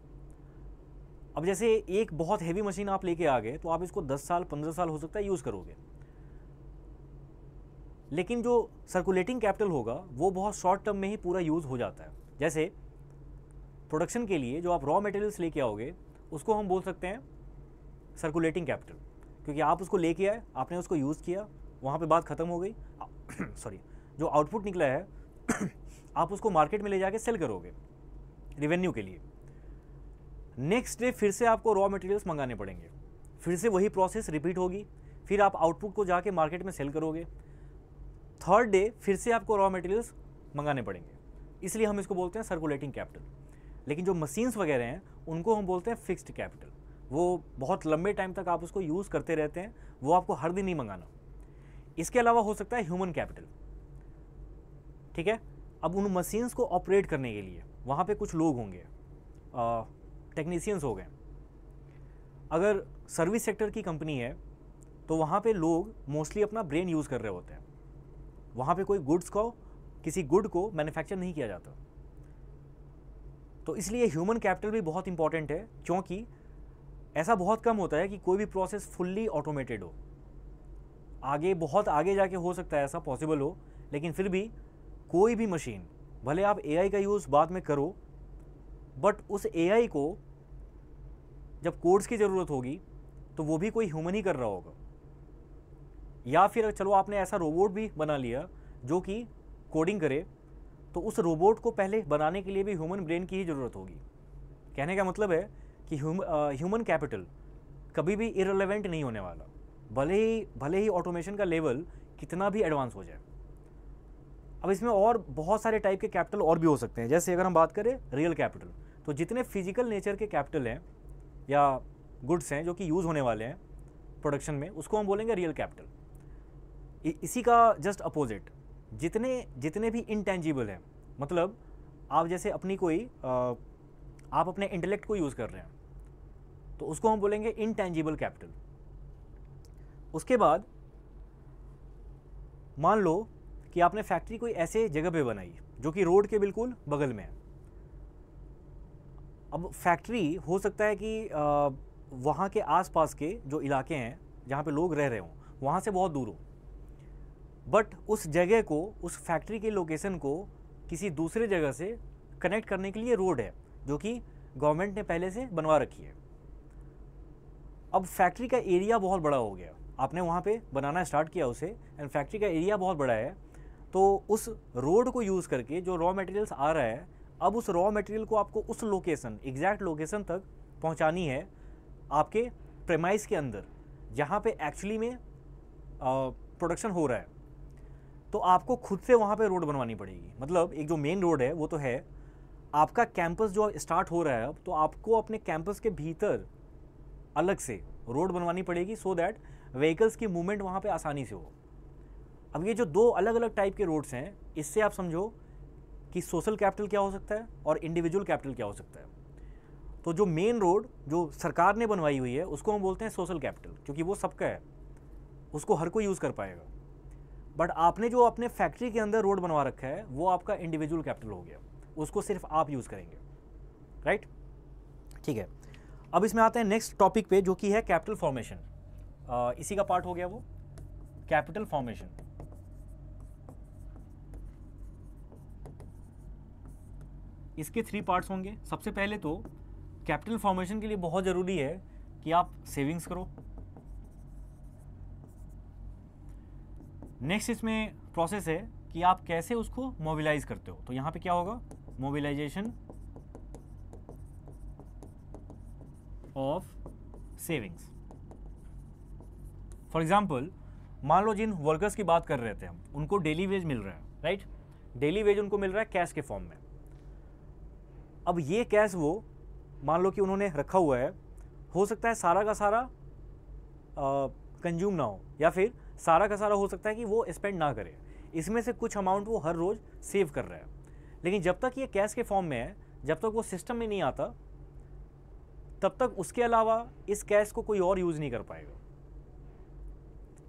Speaker 1: अब जैसे एक बहुत हैवी मशीन आप लेके आ गए तो आप इसको 10 साल 15 साल हो सकता है यूज़ करोगे लेकिन जो सर्कुलेटिंग कैपिटल होगा वो बहुत शॉर्ट टर्म में ही पूरा यूज़ हो जाता है जैसे प्रोडक्शन के लिए जो आप रॉ मटेरियल्स लेके आओगे उसको हम बोल सकते हैं सर्कुलेटिंग कैपिटल क्योंकि आप उसको लेके आए आपने उसको यूज़ किया वहाँ पे बात ख़त्म हो गई सॉरी जो आउटपुट निकला है आप उसको मार्केट में ले जाके सेल करोगे रिवेन्यू के लिए नेक्स्ट डे फिर से आपको रॉ मटेरियल्स मंगाने पड़ेंगे फिर से वही प्रोसेस रिपीट होगी फिर आप आउटपुट को जाके मार्केट में सेल करोगे थर्ड डे फिर से आपको रॉ मटेरियल्स मंगाने पड़ेंगे इसलिए हम इसको बोलते हैं सर्कुलेटिंग कैपिटल लेकिन जो मशीन्स वगैरह हैं उनको हम बोलते हैं फिक्स्ड कैपिटल वो बहुत लंबे टाइम तक आप उसको यूज़ करते रहते हैं वो आपको हर दिन नहीं मंगाना इसके अलावा हो सकता है ह्यूमन कैपिटल ठीक है अब उन मशीन्स को ऑपरेट करने के लिए वहाँ पे कुछ लोग होंगे टेक्नीसियंस हो गए अगर सर्विस सेक्टर की कंपनी है तो वहाँ पे लोग मोस्टली अपना ब्रेन यूज़ कर रहे होते हैं वहाँ पे कोई गुड्स को किसी गुड को मैन्युफैक्चर नहीं किया जाता तो इसलिए ह्यूमन कैपिटल भी बहुत इंपॉर्टेंट है क्योंकि ऐसा बहुत कम होता है कि कोई भी प्रोसेस फुल्ली ऑटोमेटेड हो आगे बहुत आगे जाके हो सकता है ऐसा पॉसिबल हो लेकिन फिर भी कोई भी मशीन भले आप ए का यूज़ बाद में करो बट उस ए को जब कोड्स की ज़रूरत होगी तो वो भी कोई ह्यूमन ही कर रहा होगा या फिर चलो आपने ऐसा रोबोट भी बना लिया जो कि कोडिंग करे तो उस रोबोट को पहले बनाने के लिए भी ह्यूमन ब्रेन की ही ज़रूरत होगी कहने का मतलब है कि ह्यूमन कैपिटल uh, कभी भी इरेलीवेंट नहीं होने वाला भले ही भले ही ऑटोमेशन का लेवल कितना भी एडवांस हो जाए अब इसमें और बहुत सारे टाइप के कैपिटल और भी हो सकते हैं जैसे अगर हम बात करें रियल कैपिटल तो जितने फिजिकल नेचर के कैपिटल हैं या गुड्स हैं जो कि यूज़ होने वाले हैं प्रोडक्शन में उसको हम बोलेंगे रियल कैपिटल इसी का जस्ट अपोजिट जितने जितने भी इंटेंजिबल हैं मतलब आप जैसे अपनी कोई आप अपने इंटेलेक्ट को यूज़ कर रहे हैं तो उसको हम बोलेंगे इनटेंजिबल कैपिटल उसके बाद मान लो कि आपने फैक्ट्री कोई ऐसे जगह पे बनाई जो कि रोड के बिल्कुल बगल में है अब फैक्ट्री हो सकता है कि वहाँ के आसपास के जो इलाके हैं जहाँ पे लोग रह रहे हों वहाँ से बहुत दूर हो बट उस जगह को उस फैक्ट्री के लोकेशन को किसी दूसरे जगह से कनेक्ट करने के लिए रोड है जो कि गवर्नमेंट ने पहले से बनवा रखी है अब फैक्ट्री का एरिया बहुत बड़ा हो गया आपने वहाँ पे बनाना स्टार्ट किया उसे एंड फैक्ट्री का एरिया बहुत बड़ा है तो उस रोड को यूज़ करके जो रॉ मटेरियल्स आ रहा है अब उस रॉ मटेरियल को आपको उस लोकेशन एग्जैक्ट लोकेशन तक पहुँचानी है आपके प्रेमाइस के अंदर जहाँ पे एक्चुअली में प्रोडक्शन हो रहा है तो आपको खुद से वहाँ पे रोड बनवानी पड़ेगी मतलब एक जो मेन रोड है वो तो है आपका कैंपस जो स्टार्ट हो रहा है अब तो आपको अपने कैंपस के भीतर अलग से रोड बनवानी पड़ेगी सो so दैट व्हीकल्स की मूवमेंट वहाँ पर आसानी से हो अब ये जो दो अलग अलग टाइप के रोड्स हैं इससे आप समझो कि सोशल कैपिटल क्या हो सकता है और इंडिविजुअल कैपिटल क्या हो सकता है तो जो मेन रोड जो सरकार ने बनवाई हुई है उसको हम बोलते हैं सोशल कैपिटल क्योंकि वो सबका है उसको हर कोई यूज़ कर पाएगा बट आपने जो अपने फैक्ट्री के अंदर रोड बनवा रखा है वो आपका इंडिविजुअल कैपिटल हो गया उसको सिर्फ आप यूज़ करेंगे राइट ठीक है अब इसमें आते हैं नेक्स्ट टॉपिक पे जो कि है कैपिटल फॉर्मेशन इसी का पार्ट हो गया वो कैपिटल फॉर्मेशन इसके थ्री पार्ट्स होंगे सबसे पहले तो कैपिटल फॉर्मेशन के लिए बहुत ज़रूरी है कि आप सेविंग्स करो नेक्स्ट इसमें प्रोसेस है कि आप कैसे उसको मोबिलाइज करते हो तो यहां पे क्या होगा mobilisation of savings for example मान लो जिन वर्कर्स की बात कर रहे थे हम उनको डेली वेज मिल रहा है राइट डेली वेज उनको मिल रहा है कैश के फॉर्म में अब ये कैश वो मान लो कि उन्होंने रखा हुआ है हो सकता है सारा का सारा कंज्यूम ना हो या फिर सारा का सारा हो सकता है कि वो स्पेंड ना करे इसमें से कुछ अमाउंट वो हर रोज़ सेव कर रहा है लेकिन जब तक ये कैश के फॉर्म में है जब तक वो सिस्टम में नहीं आता तब तक उसके अलावा इस कैश को कोई और यूज़ नहीं कर पाएगा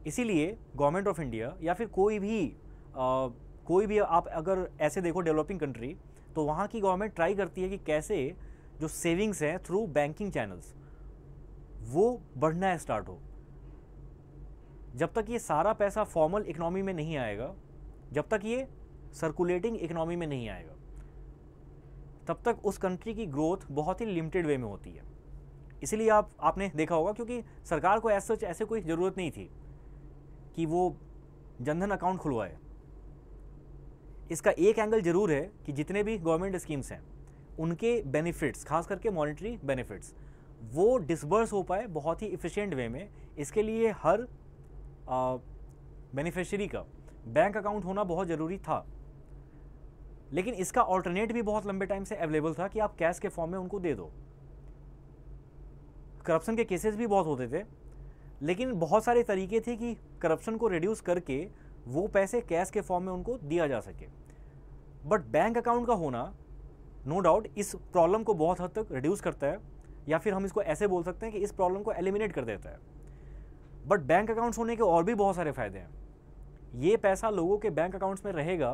Speaker 1: इसीलिए गवर्नमेंट ऑफ इंडिया या फिर कोई भी आ, कोई भी आप अगर ऐसे देखो डेवलपिंग कंट्री तो वहाँ की गवर्नमेंट ट्राई करती है कि कैसे जो सेविंग्स हैं थ्रू बैंकिंग चैनल्स वो बढ़ना है स्टार्ट हो जब तक ये सारा पैसा फॉर्मल इकनॉमी में नहीं आएगा जब तक ये सर्कुलेटिंग इकनॉमी में नहीं आएगा तब तक उस कंट्री की ग्रोथ बहुत ही लिमिटेड वे में होती है इसीलिए आप आपने देखा होगा क्योंकि सरकार को ऐसा ऐसे कोई ज़रूरत नहीं थी कि वो जनधन अकाउंट खुलवाए इसका एक एंगल ज़रूर है कि जितने भी गवर्नमेंट स्कीम्स हैं उनके बेनिफिट्स खास करके मॉनिटरी बेनिफिट्स वो डिसबर्स हो पाए बहुत ही इफ़िशेंट वे में इसके लिए हर बेनिफिशरी का बैंक अकाउंट होना बहुत ज़रूरी था लेकिन इसका ऑल्टरनेट भी बहुत लंबे टाइम से अवेलेबल था कि आप कैश के फॉर्म में उनको दे दो करप्शन के केसेस भी बहुत होते थे लेकिन बहुत सारे तरीके थे कि करप्शन को रिड्यूस करके वो पैसे कैश के फॉर्म में उनको दिया जा सके बट बैंक अकाउंट का होना नो डाउट इस प्रॉब्लम को बहुत हद तक रिड्यूस करता है या फिर हम इसको ऐसे बोल सकते हैं कि इस प्रॉब्लम को एलिमिनेट कर देता है बट बैंक अकाउंट्स होने के और भी बहुत सारे फ़ायदे हैं ये पैसा लोगों के बैंक अकाउंट्स में रहेगा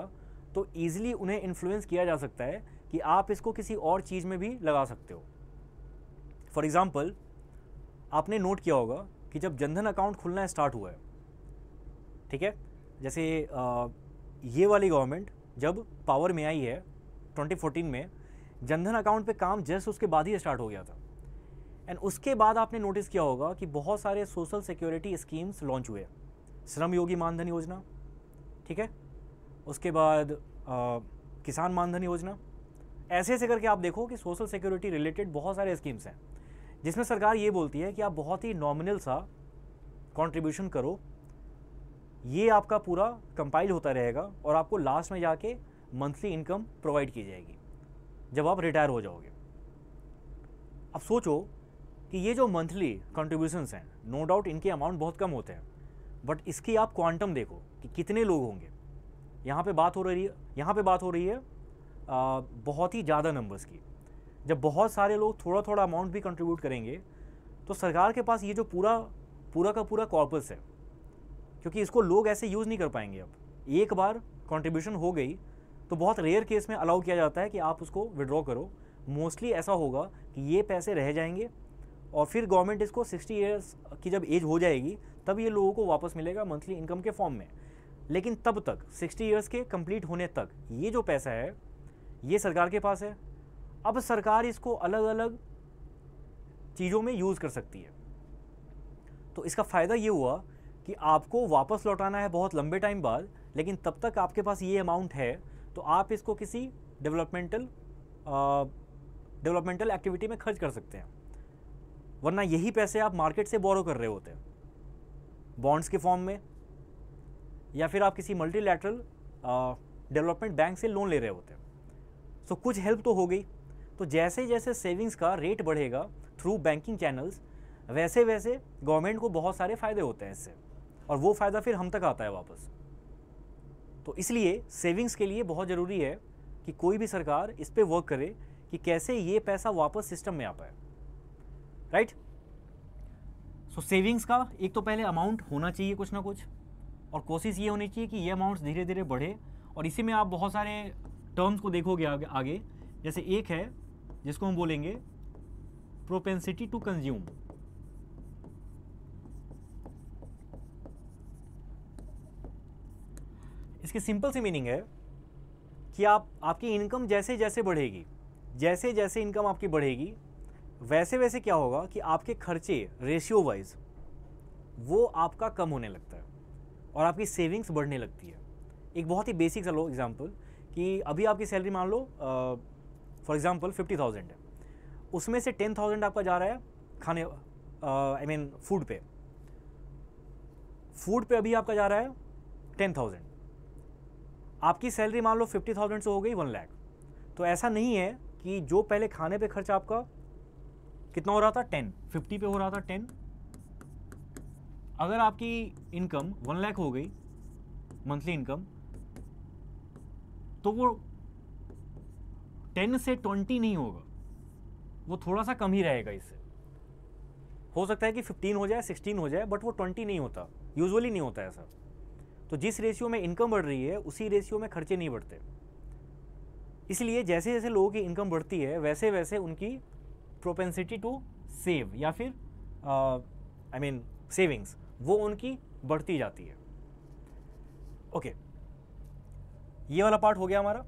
Speaker 1: तो ईजिली उन्हें इन्फ्लुएंस किया जा सकता है कि आप इसको किसी और चीज़ में भी लगा सकते हो फॉर एग्ज़ाम्पल आपने नोट किया होगा कि जब जनधन अकाउंट खुलना स्टार्ट हुआ है ठीक है जैसे ये वाली गवर्नमेंट जब पावर में आई है 2014 में जनधन अकाउंट पे काम जस्ट उसके बाद ही स्टार्ट हो गया था एंड उसके बाद आपने नोटिस किया होगा कि बहुत सारे सोशल सिक्योरिटी स्कीम्स लॉन्च हुए श्रम योगी मानधन योजना ठीक है उसके बाद आ, किसान मानधन योजना ऐसे ऐसे करके आप देखो कि सोशल सिक्योरिटी रिलेटेड बहुत सारे स्कीम्स हैं जिसमें सरकार ये बोलती है कि आप बहुत ही नॉमिनल सा कंट्रीब्यूशन करो ये आपका पूरा कंपाइल होता रहेगा और आपको लास्ट में जाके मंथली इनकम प्रोवाइड की जाएगी जब आप रिटायर हो जाओगे अब सोचो कि ये जो मंथली कंट्रीब्यूशन हैं नो डाउट इनके अमाउंट बहुत कम होते हैं बट इसकी आप क्वांटम देखो कि कितने लोग होंगे यहाँ पे बात हो रही है यहाँ पे बात हो रही है आ, बहुत ही ज़्यादा नंबर्स की जब बहुत सारे लोग थोड़ा थोड़ा अमाउंट भी कंट्रीब्यूट करेंगे तो सरकार के पास ये जो पूरा पूरा का पूरा कॉर्पस है क्योंकि इसको लोग ऐसे यूज़ नहीं कर पाएंगे अब एक बार कंट्रीब्यूशन हो गई तो बहुत रेयर केस में अलाउ किया जाता है कि आप उसको विड्रॉ करो मोस्टली ऐसा होगा कि ये पैसे रह जाएंगे और फिर गवर्नमेंट इसको 60 इयर्स की जब एज हो जाएगी तब ये लोगों को वापस मिलेगा मंथली इनकम के फॉर्म में लेकिन तब तक 60 इयर्स के कंप्लीट होने तक ये जो पैसा है ये सरकार के पास है अब सरकार इसको अलग अलग चीज़ों में यूज़ कर सकती है तो इसका फ़ायदा ये हुआ कि आपको वापस लौटाना है बहुत लंबे टाइम बाद लेकिन तब तक आपके पास ये अमाउंट है तो आप इसको किसी डेवलपमेंटल डेवलपमेंटल एक्टिविटी में खर्च कर सकते हैं वरना यही पैसे आप मार्केट से बोरो कर रहे होते हैं बॉन्ड्स के फॉर्म में या फिर आप किसी मल्टीलैटरल डेवलपमेंट बैंक से लोन ले रहे होते हैं सो so, कुछ हेल्प तो हो गई तो जैसे जैसे सेविंग्स का रेट बढ़ेगा थ्रू बैंकिंग चैनल्स वैसे वैसे गवर्नमेंट को बहुत सारे फ़ायदे होते हैं इससे और वो फ़ायदा फिर हम तक आता है वापस तो इसलिए सेविंग्स के लिए बहुत ज़रूरी है कि कोई भी सरकार इस पर वर्क करे कि कैसे ये पैसा वापस सिस्टम में आ पाए राइट सो सेविंग्स का एक तो पहले अमाउंट होना चाहिए कुछ ना कुछ और कोशिश ये होनी चाहिए कि ये अमाउंट्स धीरे धीरे बढ़े और इसी में आप बहुत सारे टर्म्स को देखोगे आगे आगे जैसे एक है जिसको हम बोलेंगे प्रोपेंसिटी टू कंज्यूम इसकी सिंपल सी मीनिंग है कि आप आपकी इनकम जैसे जैसे बढ़ेगी जैसे जैसे इनकम आपकी बढ़ेगी वैसे वैसे क्या होगा कि आपके खर्चे रेशियो वाइज वो आपका कम होने लगता है और आपकी सेविंग्स बढ़ने लगती है एक बहुत ही बेसिक सा लो एग्जाम्पल कि अभी आपकी सैलरी मान लो फॉर एग्ज़ाम्पल फिफ्टी थाउजेंड है उसमें से टेन थाउजेंड आपका जा रहा है खाने आई मीन फूड पे फूड पे अभी आपका जा रहा है टेन थाउजेंड आपकी सैलरी मान लो फिफ्टी थाउजेंड से हो गई वन लैख तो ऐसा नहीं है कि जो पहले खाने पे खर्च आपका कितना हो रहा था टेन फिफ्टी पे हो रहा था टेन अगर आपकी इनकम वन लैख हो गई मंथली इनकम तो वो टेन से ट्वेंटी नहीं होगा वो थोड़ा सा कम ही रहेगा इससे हो सकता है कि फिफ्टीन हो जाए सिक्सटीन हो जाए बट वो ट्वेंटी नहीं होता यूजुअली नहीं होता ऐसा तो जिस रेशियो में इनकम बढ़ रही है उसी रेशियो में खर्चे नहीं बढ़ते इसलिए जैसे जैसे लोगों की इनकम बढ़ती है वैसे वैसे उनकी प्रोपेंसिटी टू सेव या फिर आई मीन सेविंग्स वो उनकी बढ़ती जाती है ओके okay. ये वाला पार्ट हो गया हमारा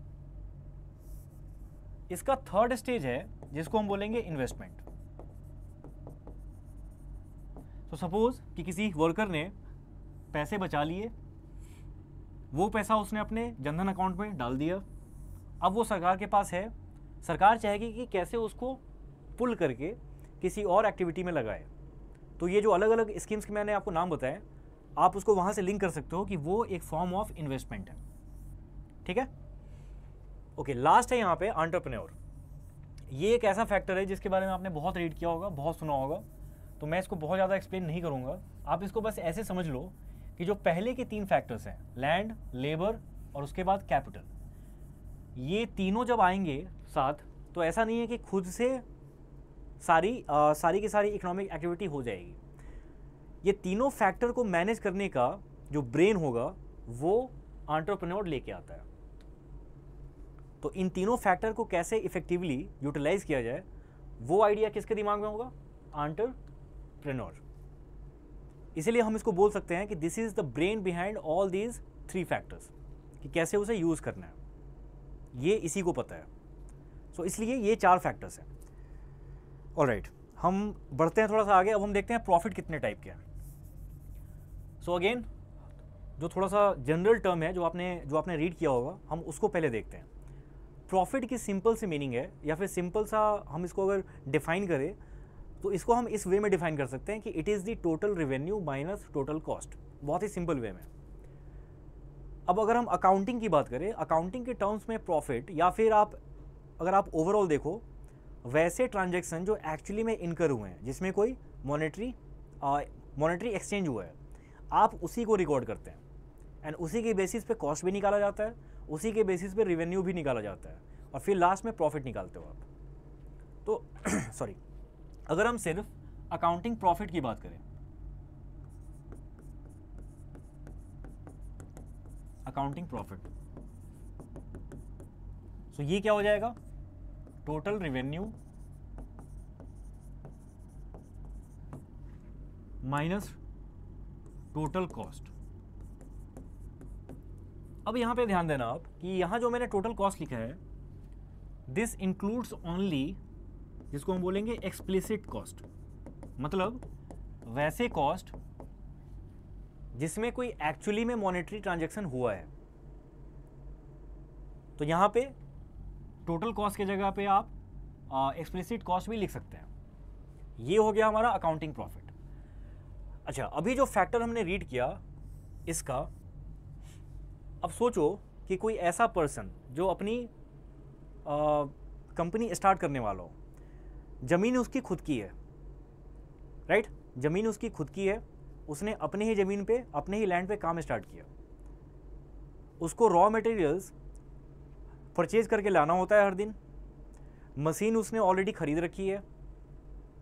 Speaker 1: इसका थर्ड स्टेज है जिसको हम बोलेंगे इन्वेस्टमेंट तो सपोज कि किसी वर्कर ने पैसे बचा लिए वो पैसा उसने अपने जनधन अकाउंट में डाल दिया अब वो सरकार के पास है सरकार चाहेगी कि कैसे उसको पुल करके किसी और एक्टिविटी में लगाए तो ये जो अलग अलग स्कीम्स के मैंने आपको नाम बताए आप उसको वहाँ से लिंक कर सकते हो कि वो एक फॉर्म ऑफ इन्वेस्टमेंट है ठीक है ओके लास्ट है यहाँ पे आंट्रप्रनोर ये एक ऐसा फैक्टर है जिसके बारे में आपने बहुत रीड किया होगा बहुत सुना होगा तो मैं इसको बहुत ज़्यादा एक्सप्लेन नहीं करूँगा आप इसको बस ऐसे समझ लो कि जो पहले के तीन फैक्टर्स हैं लैंड लेबर और उसके बाद कैपिटल ये तीनों जब आएंगे साथ तो ऐसा नहीं है कि खुद से सारी आ, सारी की सारी इकोनॉमिक एक्टिविटी हो जाएगी ये तीनों फैक्टर को मैनेज करने का जो ब्रेन होगा वो आंट्रप्रनोर लेके आता है तो इन तीनों फैक्टर को कैसे इफेक्टिवली यूटिलाइज किया जाए वो आइडिया किसके दिमाग में होगा आंटरप्रेनोर इसीलिए हम इसको बोल सकते हैं कि this is the brain behind all these three factors कि कैसे उसे यूज़ करना है ये इसी को पता है सो so, इसलिए ये चार फैक्टर्स हैं ऑल राइट हम बढ़ते हैं थोड़ा सा आगे अब हम देखते हैं प्रॉफिट कितने टाइप के हैं सो अगेन जो थोड़ा सा जनरल टर्म है जो आपने जो आपने रीड किया होगा हम उसको पहले देखते हैं प्रॉफिट की सिंपल सी मीनिंग है या फिर सिंपल सा हम इसको अगर डिफाइन करें तो इसको हम इस वे में डिफाइन कर सकते हैं कि it is the total revenue minus total cost बहुत ही सिंपल वे में अब अगर हम अकाउंटिंग की बात करें अकाउंटिंग के टर्म्स में प्रॉफिट या फिर आप अगर आप ओवरऑल देखो वैसे ट्रांजेक्शन जो एक्चुअली में इनकर हुए हैं जिसमें कोई मॉनेटरी मॉनेटरी एक्सचेंज हुआ है आप उसी को रिकॉर्ड करते हैं एंड उसी के बेसिस पे कॉस्ट भी निकाला जाता है उसी के बेसिस पे रिवेन्यू भी निकाला जाता है और फिर लास्ट में प्रॉफिट निकालते हो आप तो सॉरी अगर हम सिर्फ अकाउंटिंग प्रॉफिट की बात करें अकाउंटिंग प्रॉफिट सो ये क्या हो जाएगा total revenue minus total cost अब यहाँ पे ध्यान देना आप कि यहाँ जो मैंने टोटल कॉस्ट लिखा है दिस इंक्लूड्स ओनली जिसको हम बोलेंगे एक्सप्लिसिट कॉस्ट मतलब वैसे कॉस्ट जिसमें कोई एक्चुअली में मॉनेटरी ट्रांजेक्शन हुआ है तो यहाँ पे टोटल कॉस्ट की जगह पे आप एक्सप्लिसिट कॉस्ट भी लिख सकते हैं ये हो गया हमारा अकाउंटिंग प्रॉफिट अच्छा अभी जो फैक्टर हमने रीड किया इसका अब सोचो कि कोई ऐसा पर्सन जो अपनी कंपनी स्टार्ट करने वाला हो ज़मीन उसकी खुद की है राइट ज़मीन उसकी खुद की है उसने अपने ही ज़मीन पे अपने ही लैंड पे काम स्टार्ट किया उसको रॉ मटेरियल्स परचेज करके लाना होता है हर दिन मशीन उसने ऑलरेडी ख़रीद रखी है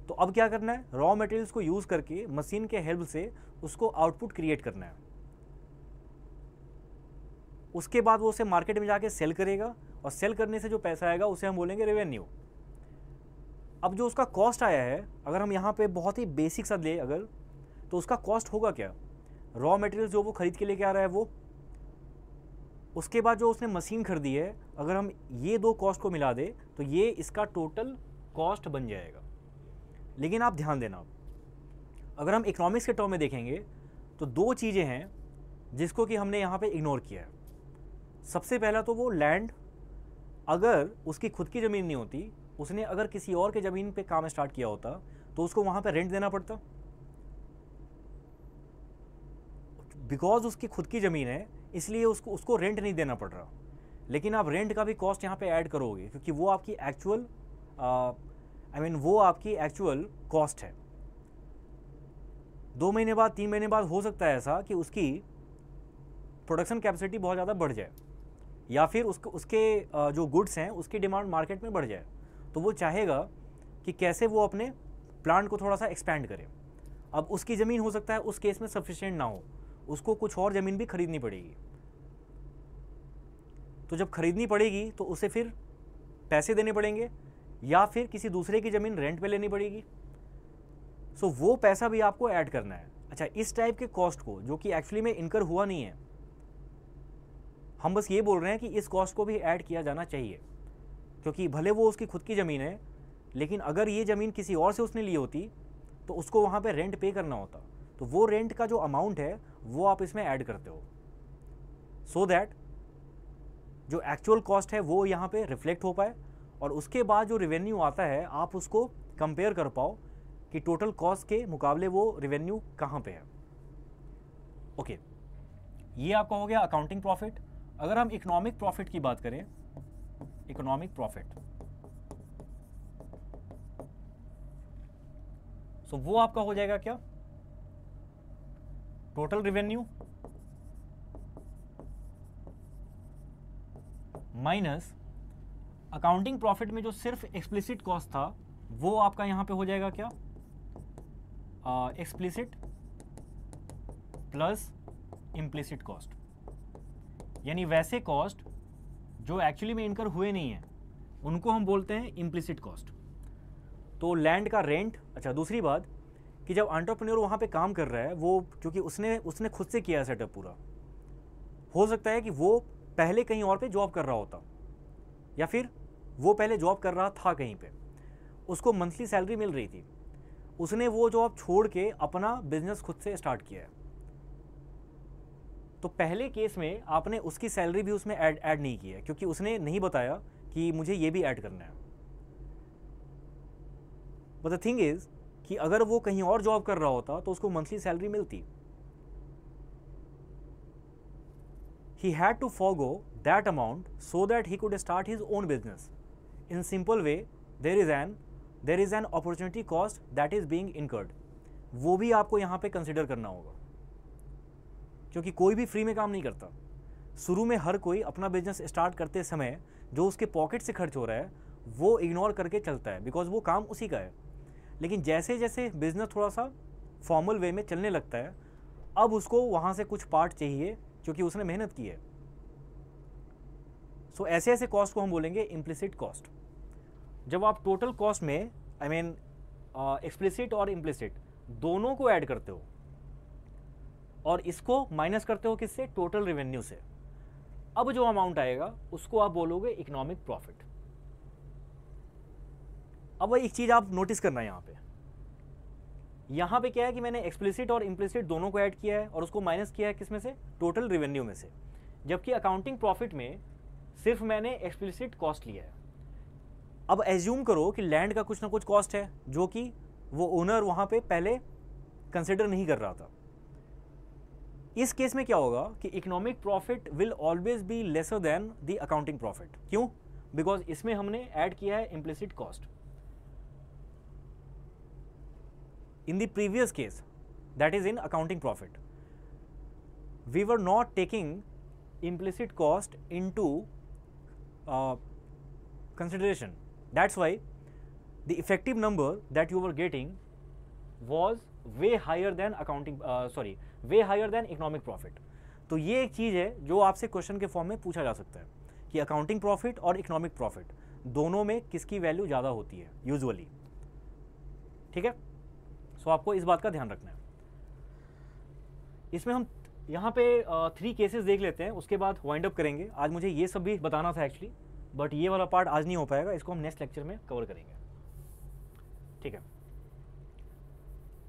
Speaker 1: तो अब क्या करना है रॉ मटेरियल्स को यूज़ करके मशीन के हेल्प से उसको आउटपुट क्रिएट करना है उसके बाद वो उसे मार्केट में जाके सेल करेगा और सेल करने से जो पैसा आएगा उसे हम बोलेंगे रेवेन्यू अब जो उसका कॉस्ट आया है अगर हम यहाँ पे बहुत ही बेसिक सा ले अगर तो उसका कॉस्ट होगा क्या रॉ मटेरियल जो वो ख़रीद के लेके आ रहा है वो उसके बाद जो उसने मशीन खरीदी है अगर हम ये दो कॉस्ट को मिला दें तो ये इसका टोटल कॉस्ट बन जाएगा लेकिन आप ध्यान देना अगर हम इकोनॉमिक्स के टर्म में देखेंगे तो दो चीज़ें हैं जिसको कि हमने यहाँ पे इग्नोर किया है सबसे पहला तो वो लैंड अगर उसकी खुद की ज़मीन नहीं होती उसने अगर किसी और के ज़मीन पे काम स्टार्ट किया होता तो उसको वहाँ पे रेंट देना पड़ता बिकॉज उसकी खुद की ज़मीन है इसलिए उसको उसको रेंट नहीं देना पड़ रहा लेकिन आप रेंट का भी कॉस्ट यहाँ पे ऐड करोगे क्योंकि वो आपकी एक्चुअल आई मीन वो आपकी एक्चुअल कॉस्ट है दो महीने बाद तीन महीने बाद हो सकता है ऐसा कि उसकी प्रोडक्शन कैपेसिटी बहुत ज़्यादा बढ़ जाए या फिर उसको उसके जो गुड्स हैं उसकी डिमांड मार्केट में बढ़ जाए तो वो चाहेगा कि कैसे वो अपने प्लांट को थोड़ा सा एक्सपेंड करे अब उसकी ज़मीन हो सकता है उस केस में सफिशेंट ना हो उसको कुछ और ज़मीन भी खरीदनी पड़ेगी तो जब खरीदनी पड़ेगी तो उसे फिर पैसे देने पड़ेंगे या फिर किसी दूसरे की ज़मीन रेंट पे लेनी पड़ेगी सो वो पैसा भी आपको ऐड करना है अच्छा इस टाइप के कॉस्ट को जो कि एक्चुअली में इनकर हुआ नहीं है हम बस ये बोल रहे हैं कि इस कॉस्ट को भी ऐड किया जाना चाहिए क्योंकि भले वो उसकी खुद की ज़मीन है लेकिन अगर ये ज़मीन किसी और से उसने ली होती तो उसको वहाँ पर रेंट पे करना होता तो वो रेंट का जो अमाउंट है वो आप इसमें ऐड करते हो सो so दैट जो एक्चुअल कॉस्ट है वो यहाँ पे रिफ्लेक्ट हो पाए और उसके बाद जो रिवेन्यू आता है आप उसको कंपेयर कर पाओ कि टोटल कॉस्ट के मुकाबले वो रिवेन्यू कहाँ पे है ओके okay. ये आपका हो गया अकाउंटिंग प्रॉफिट अगर हम इकोनॉमिक प्रॉफिट की बात करें इकोनॉमिक प्रॉफिट सो वो आपका हो जाएगा क्या total revenue minus accounting profit में जो सिर्फ एक्सप्लिसिट कॉस्ट था वो आपका यहां पे हो जाएगा क्या एक्सप्लिसिट प्लस इम्प्लिसिट कॉस्ट यानी वैसे कॉस्ट जो एक्चुअली में इनकर हुए नहीं हैं उनको हम बोलते हैं इम्प्लिसिट कॉस्ट तो लैंड का रेंट अच्छा दूसरी बात कि जब आंट्रप्रनोर वहाँ पे काम कर रहा है वो क्योंकि उसने उसने खुद से किया है सेटअप पूरा हो सकता है कि वो पहले कहीं और पे जॉब कर रहा होता या फिर वो पहले जॉब कर रहा था कहीं पे उसको मंथली सैलरी मिल रही थी उसने वो जॉब छोड़ के अपना बिजनेस खुद से स्टार्ट किया है तो पहले केस में आपने उसकी सैलरी भी उसमें ऐड ऐड नहीं की है क्योंकि उसने नहीं बताया कि मुझे ये भी ऐड करना है बट द थिंग इज़ कि अगर वो कहीं और जॉब कर रहा होता तो उसको मंथली सैलरी मिलती he had to forgo that amount so that he could start his own business in simple way there is an there is an opportunity cost that is being incurred वो भी आपको यहां पे consider करना होगा क्योंकि कोई भी फ्री में काम नहीं करता शुरू में हर कोई अपना बिजनेस स्टार्ट करते समय जो उसके पॉकेट से खर्च हो रहा है वो इग्नोर करके चलता है बिकॉज वो काम उसी का है लेकिन जैसे जैसे बिज़नेस थोड़ा सा फॉर्मल वे में चलने लगता है अब उसको वहाँ से कुछ पार्ट चाहिए क्योंकि उसने मेहनत की है सो so, ऐसे ऐसे कॉस्ट को हम बोलेंगे इम्प्लिसिट कॉस्ट जब आप टोटल कॉस्ट में आई मीन एक्सप्लिसिट और इम्प्लिसिट दोनों को ऐड करते हो और इसको माइनस करते हो किससे टोटल रेवेन्यू से अब जो अमाउंट आएगा उसको आप बोलोगे इकोनॉमिक प्रॉफिट अब एक चीज़ आप नोटिस करना है यहाँ पे यहाँ पे क्या है कि मैंने एक्सप्लिसिट और इम्प्लिसिट दोनों को ऐड किया है और उसको माइनस किया है किसमें से टोटल रेवेन्यू में से जबकि अकाउंटिंग प्रॉफिट में सिर्फ मैंने एक्सप्लिसिट कॉस्ट लिया है अब एज्यूम करो कि लैंड का कुछ ना कुछ कॉस्ट है जो कि वो ओनर वहाँ पे पहले कंसिडर नहीं कर रहा था इस केस में क्या होगा कि economic profit will always be lesser than the accounting profit क्यों बिकॉज इसमें हमने ऐड किया है implicit cost in the previous case that is in accounting profit we were not taking implicit cost into consideration that's why the effective number that you were getting was way higher than accounting sorry way higher than economic profit तो ये एक चीज़ है जो आपसे question के form में पूछा जा सकता है कि अकाउंटिंग प्रॉफिट और इकोनॉमिक प्रॉफिट दोनों में किसकी वैल्यू ज़्यादा होती है यूजुअली ठीक है सो आपको इस बात का ध्यान रखना है इसमें हम यहाँ पे थ्री केसेस देख लेते हैं उसके बाद वाइंड अप करेंगे आज मुझे ये सब भी बताना था एक्चुअली बट ये वाला पार्ट आज नहीं हो पाएगा इसको हम नेक्स्ट लेक्चर में कवर करेंगे ठीक है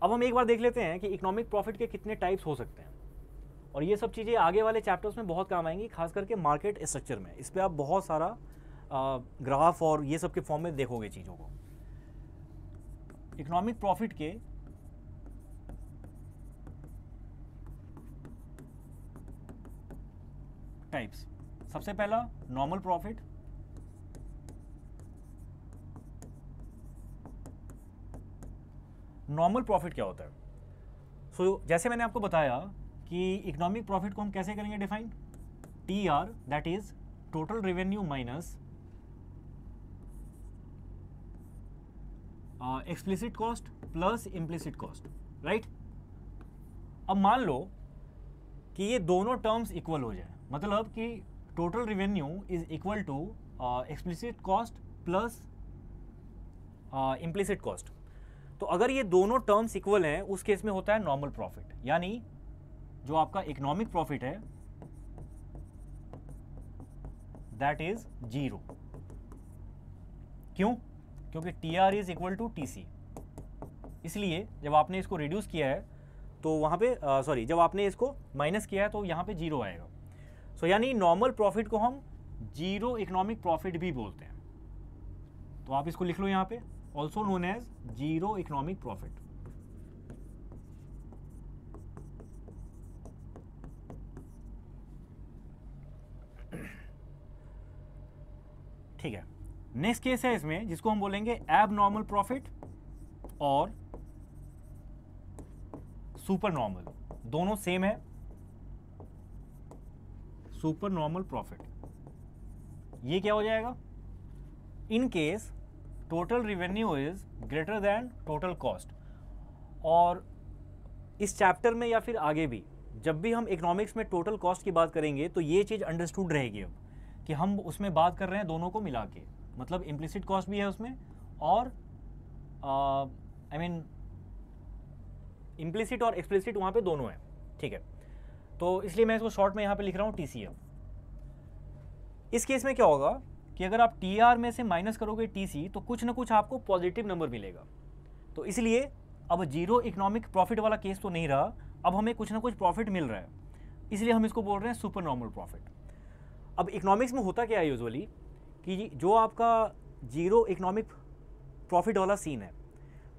Speaker 1: अब हम एक बार देख लेते हैं कि इकोनॉमिक प्रॉफिट के कितने टाइप्स हो सकते हैं और ये सब चीज़ें आगे वाले चैप्टर्स में बहुत काम आएंगी खास करके मार्केट स्ट्रक्चर में इस पर आप बहुत सारा ग्राफ और ये सब के फॉर्म में देखोगे चीज़ों को इकोनॉमिक प्रॉफिट के टाइप्स सबसे पहला नॉर्मल प्रॉफिट नॉर्मल प्रॉफिट क्या होता है सो so, जैसे मैंने आपको बताया कि इकोनॉमिक प्रॉफिट को हम कैसे करेंगे define T R that is total revenue minus explicit cost plus implicit cost right अब मान लो कि ये दोनों टर्म्स इक्वल हो जाए मतलब कि total revenue is equal to explicit cost plus implicit cost तो अगर ये दोनों टर्म्स इक्वल हैं उस केस में होता है नॉर्मल प्रॉफिट यानी जो आपका इकोनॉमिक प्रॉफिट है दैट इज जीरो क्यों क्योंकि T R is equal to T C इसलिए जब आपने इसको रिड्यूस किया है तो वहां पे सॉरी जब आपने इसको माइनस किया है तो यहां पे जीरो आएगा सो so, यानी नॉर्मल प्रॉफिट को हम जीरो इकोनॉमिक प्रॉफिट भी बोलते हैं तो आप इसको लिख लो यहां पे also known as zero economic profit. ठीक है नेक्स्ट केस है इसमें जिसको हम बोलेंगे एब नॉर्मल प्रॉफिट और सुपर नॉर्मल दोनों सेम है सुपर नॉर्मल प्रॉफिट ये क्या हो जाएगा in case total revenue is greater than total cost और इस चैप्टर में या फिर आगे भी जब भी हम इकोनॉमिक्स में टोटल कॉस्ट की बात करेंगे तो ये चीज़ अंडरस्टूड रहेगी अब कि हम उसमें बात कर रहे हैं दोनों को मिला के मतलब इम्प्लिसिट कॉस्ट भी है उसमें और आई मीन इम्प्लिसिट और एक्सप्लिसिट वहाँ पे दोनों हैं ठीक है तो इसलिए मैं इसको शॉर्ट में यहाँ पे लिख रहा हूँ टी इस केस में क्या होगा कि अगर आप टी आर में से माइनस करोगे टी सी तो कुछ ना कुछ आपको पॉजिटिव नंबर मिलेगा तो इसलिए अब जीरो इकोनॉमिक प्रॉफिट वाला केस तो नहीं रहा अब हमें कुछ ना कुछ प्रॉफिट मिल रहा है इसलिए हम इसको बोल रहे हैं सुपर नॉर्मल प्रॉफिट अब इकोनॉमिक्स में होता क्या है यूजुअली कि जो आपका जीरो इकोनॉमिक प्रॉफिट वाला सीन है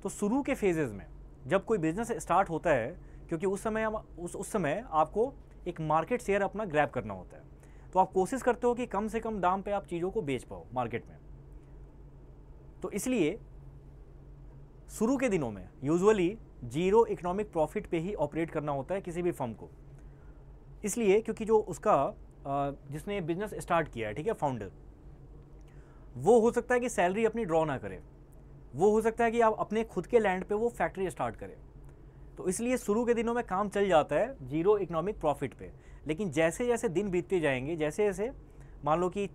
Speaker 1: तो शुरू के फेजेज़ में जब कोई बिजनेस स्टार्ट होता है क्योंकि उस समय उस उस समय आपको एक मार्केट शेयर अपना ग्रैप करना होता है तो आप कोशिश करते हो कि कम से कम दाम पे आप चीज़ों को बेच पाओ मार्केट में तो इसलिए शुरू के दिनों में यूजुअली जीरो इकोनॉमिक प्रॉफिट पे ही ऑपरेट करना होता है किसी भी फर्म को इसलिए क्योंकि जो उसका जिसने बिजनेस स्टार्ट किया है ठीक है फाउंडर वो हो सकता है कि सैलरी अपनी ड्रॉ ना करे वो हो सकता है कि आप अपने खुद के लैंड पे वो फैक्ट्री स्टार्ट करें तो इसलिए शुरू के दिनों में काम चल जाता है जीरो इकोनॉमिक प्रॉफिट पे लेकिन जैसे जैसे दिन बीतते जाएंगे जैसे जैसे मान लो कि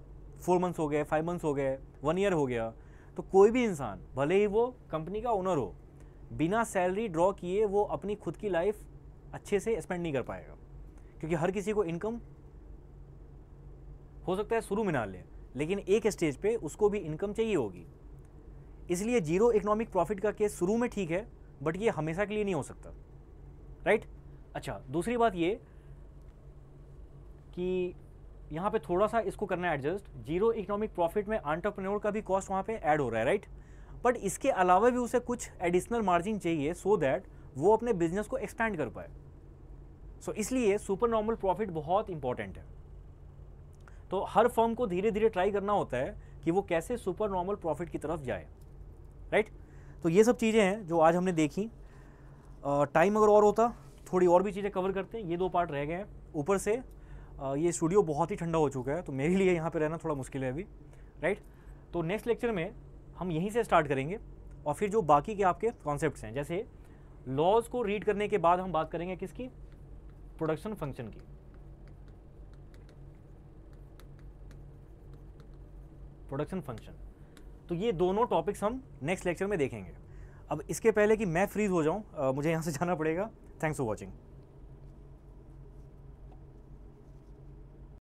Speaker 1: फोर मंथ्स हो गए फाइव मंथ्स हो गए वन ईयर हो गया तो कोई भी इंसान भले ही वो कंपनी का ओनर हो बिना सैलरी ड्रॉ किए वो अपनी खुद की लाइफ अच्छे से स्पेंड नहीं कर पाएगा क्योंकि हर किसी को इनकम हो सकता है शुरू में ना ले लेकिन एक स्टेज पे उसको भी इनकम चाहिए होगी इसलिए जीरो इकोनॉमिक प्रॉफिट का केस शुरू में ठीक है बट ये हमेशा के लिए नहीं हो सकता राइट अच्छा दूसरी बात ये कि यहाँ पे थोड़ा सा इसको करना है एडजस्ट जीरो इकोनॉमिक प्रॉफिट में आंटरप्रेन्योर का भी कॉस्ट वहाँ पे ऐड हो रहा है राइट बट इसके अलावा भी उसे कुछ एडिशनल मार्जिन चाहिए सो so दैट वो अपने बिजनेस को एक्सपैंड कर पाए सो so, इसलिए सुपर नॉर्मल प्रॉफिट बहुत इंपॉर्टेंट है तो हर फर्म को धीरे धीरे ट्राई करना होता है कि वो कैसे सुपर नॉर्मल प्रॉफिट की तरफ जाए राइट तो ये सब चीज़ें हैं जो आज हमने देखी टाइम अगर और होता थोड़ी और भी चीज़ें कवर करते हैं ये दो पार्ट रह गए हैं ऊपर से ये स्टूडियो बहुत ही ठंडा हो चुका है तो मेरे लिए यहाँ पर रहना थोड़ा मुश्किल है अभी राइट तो नेक्स्ट लेक्चर में हम यहीं से स्टार्ट करेंगे और फिर जो बाकी के आपके कॉन्सेप्ट हैं जैसे लॉज को रीड करने के बाद हम बात करेंगे किसकी प्रोडक्शन फंक्शन की प्रोडक्शन फंक्शन तो ये दोनों टॉपिक्स हम नेक्स्ट लेक्चर में देखेंगे अब इसके पहले कि मैं फ्रीज हो जाऊँ मुझे यहाँ से जाना पड़ेगा थैंक्स फॉर वॉचिंग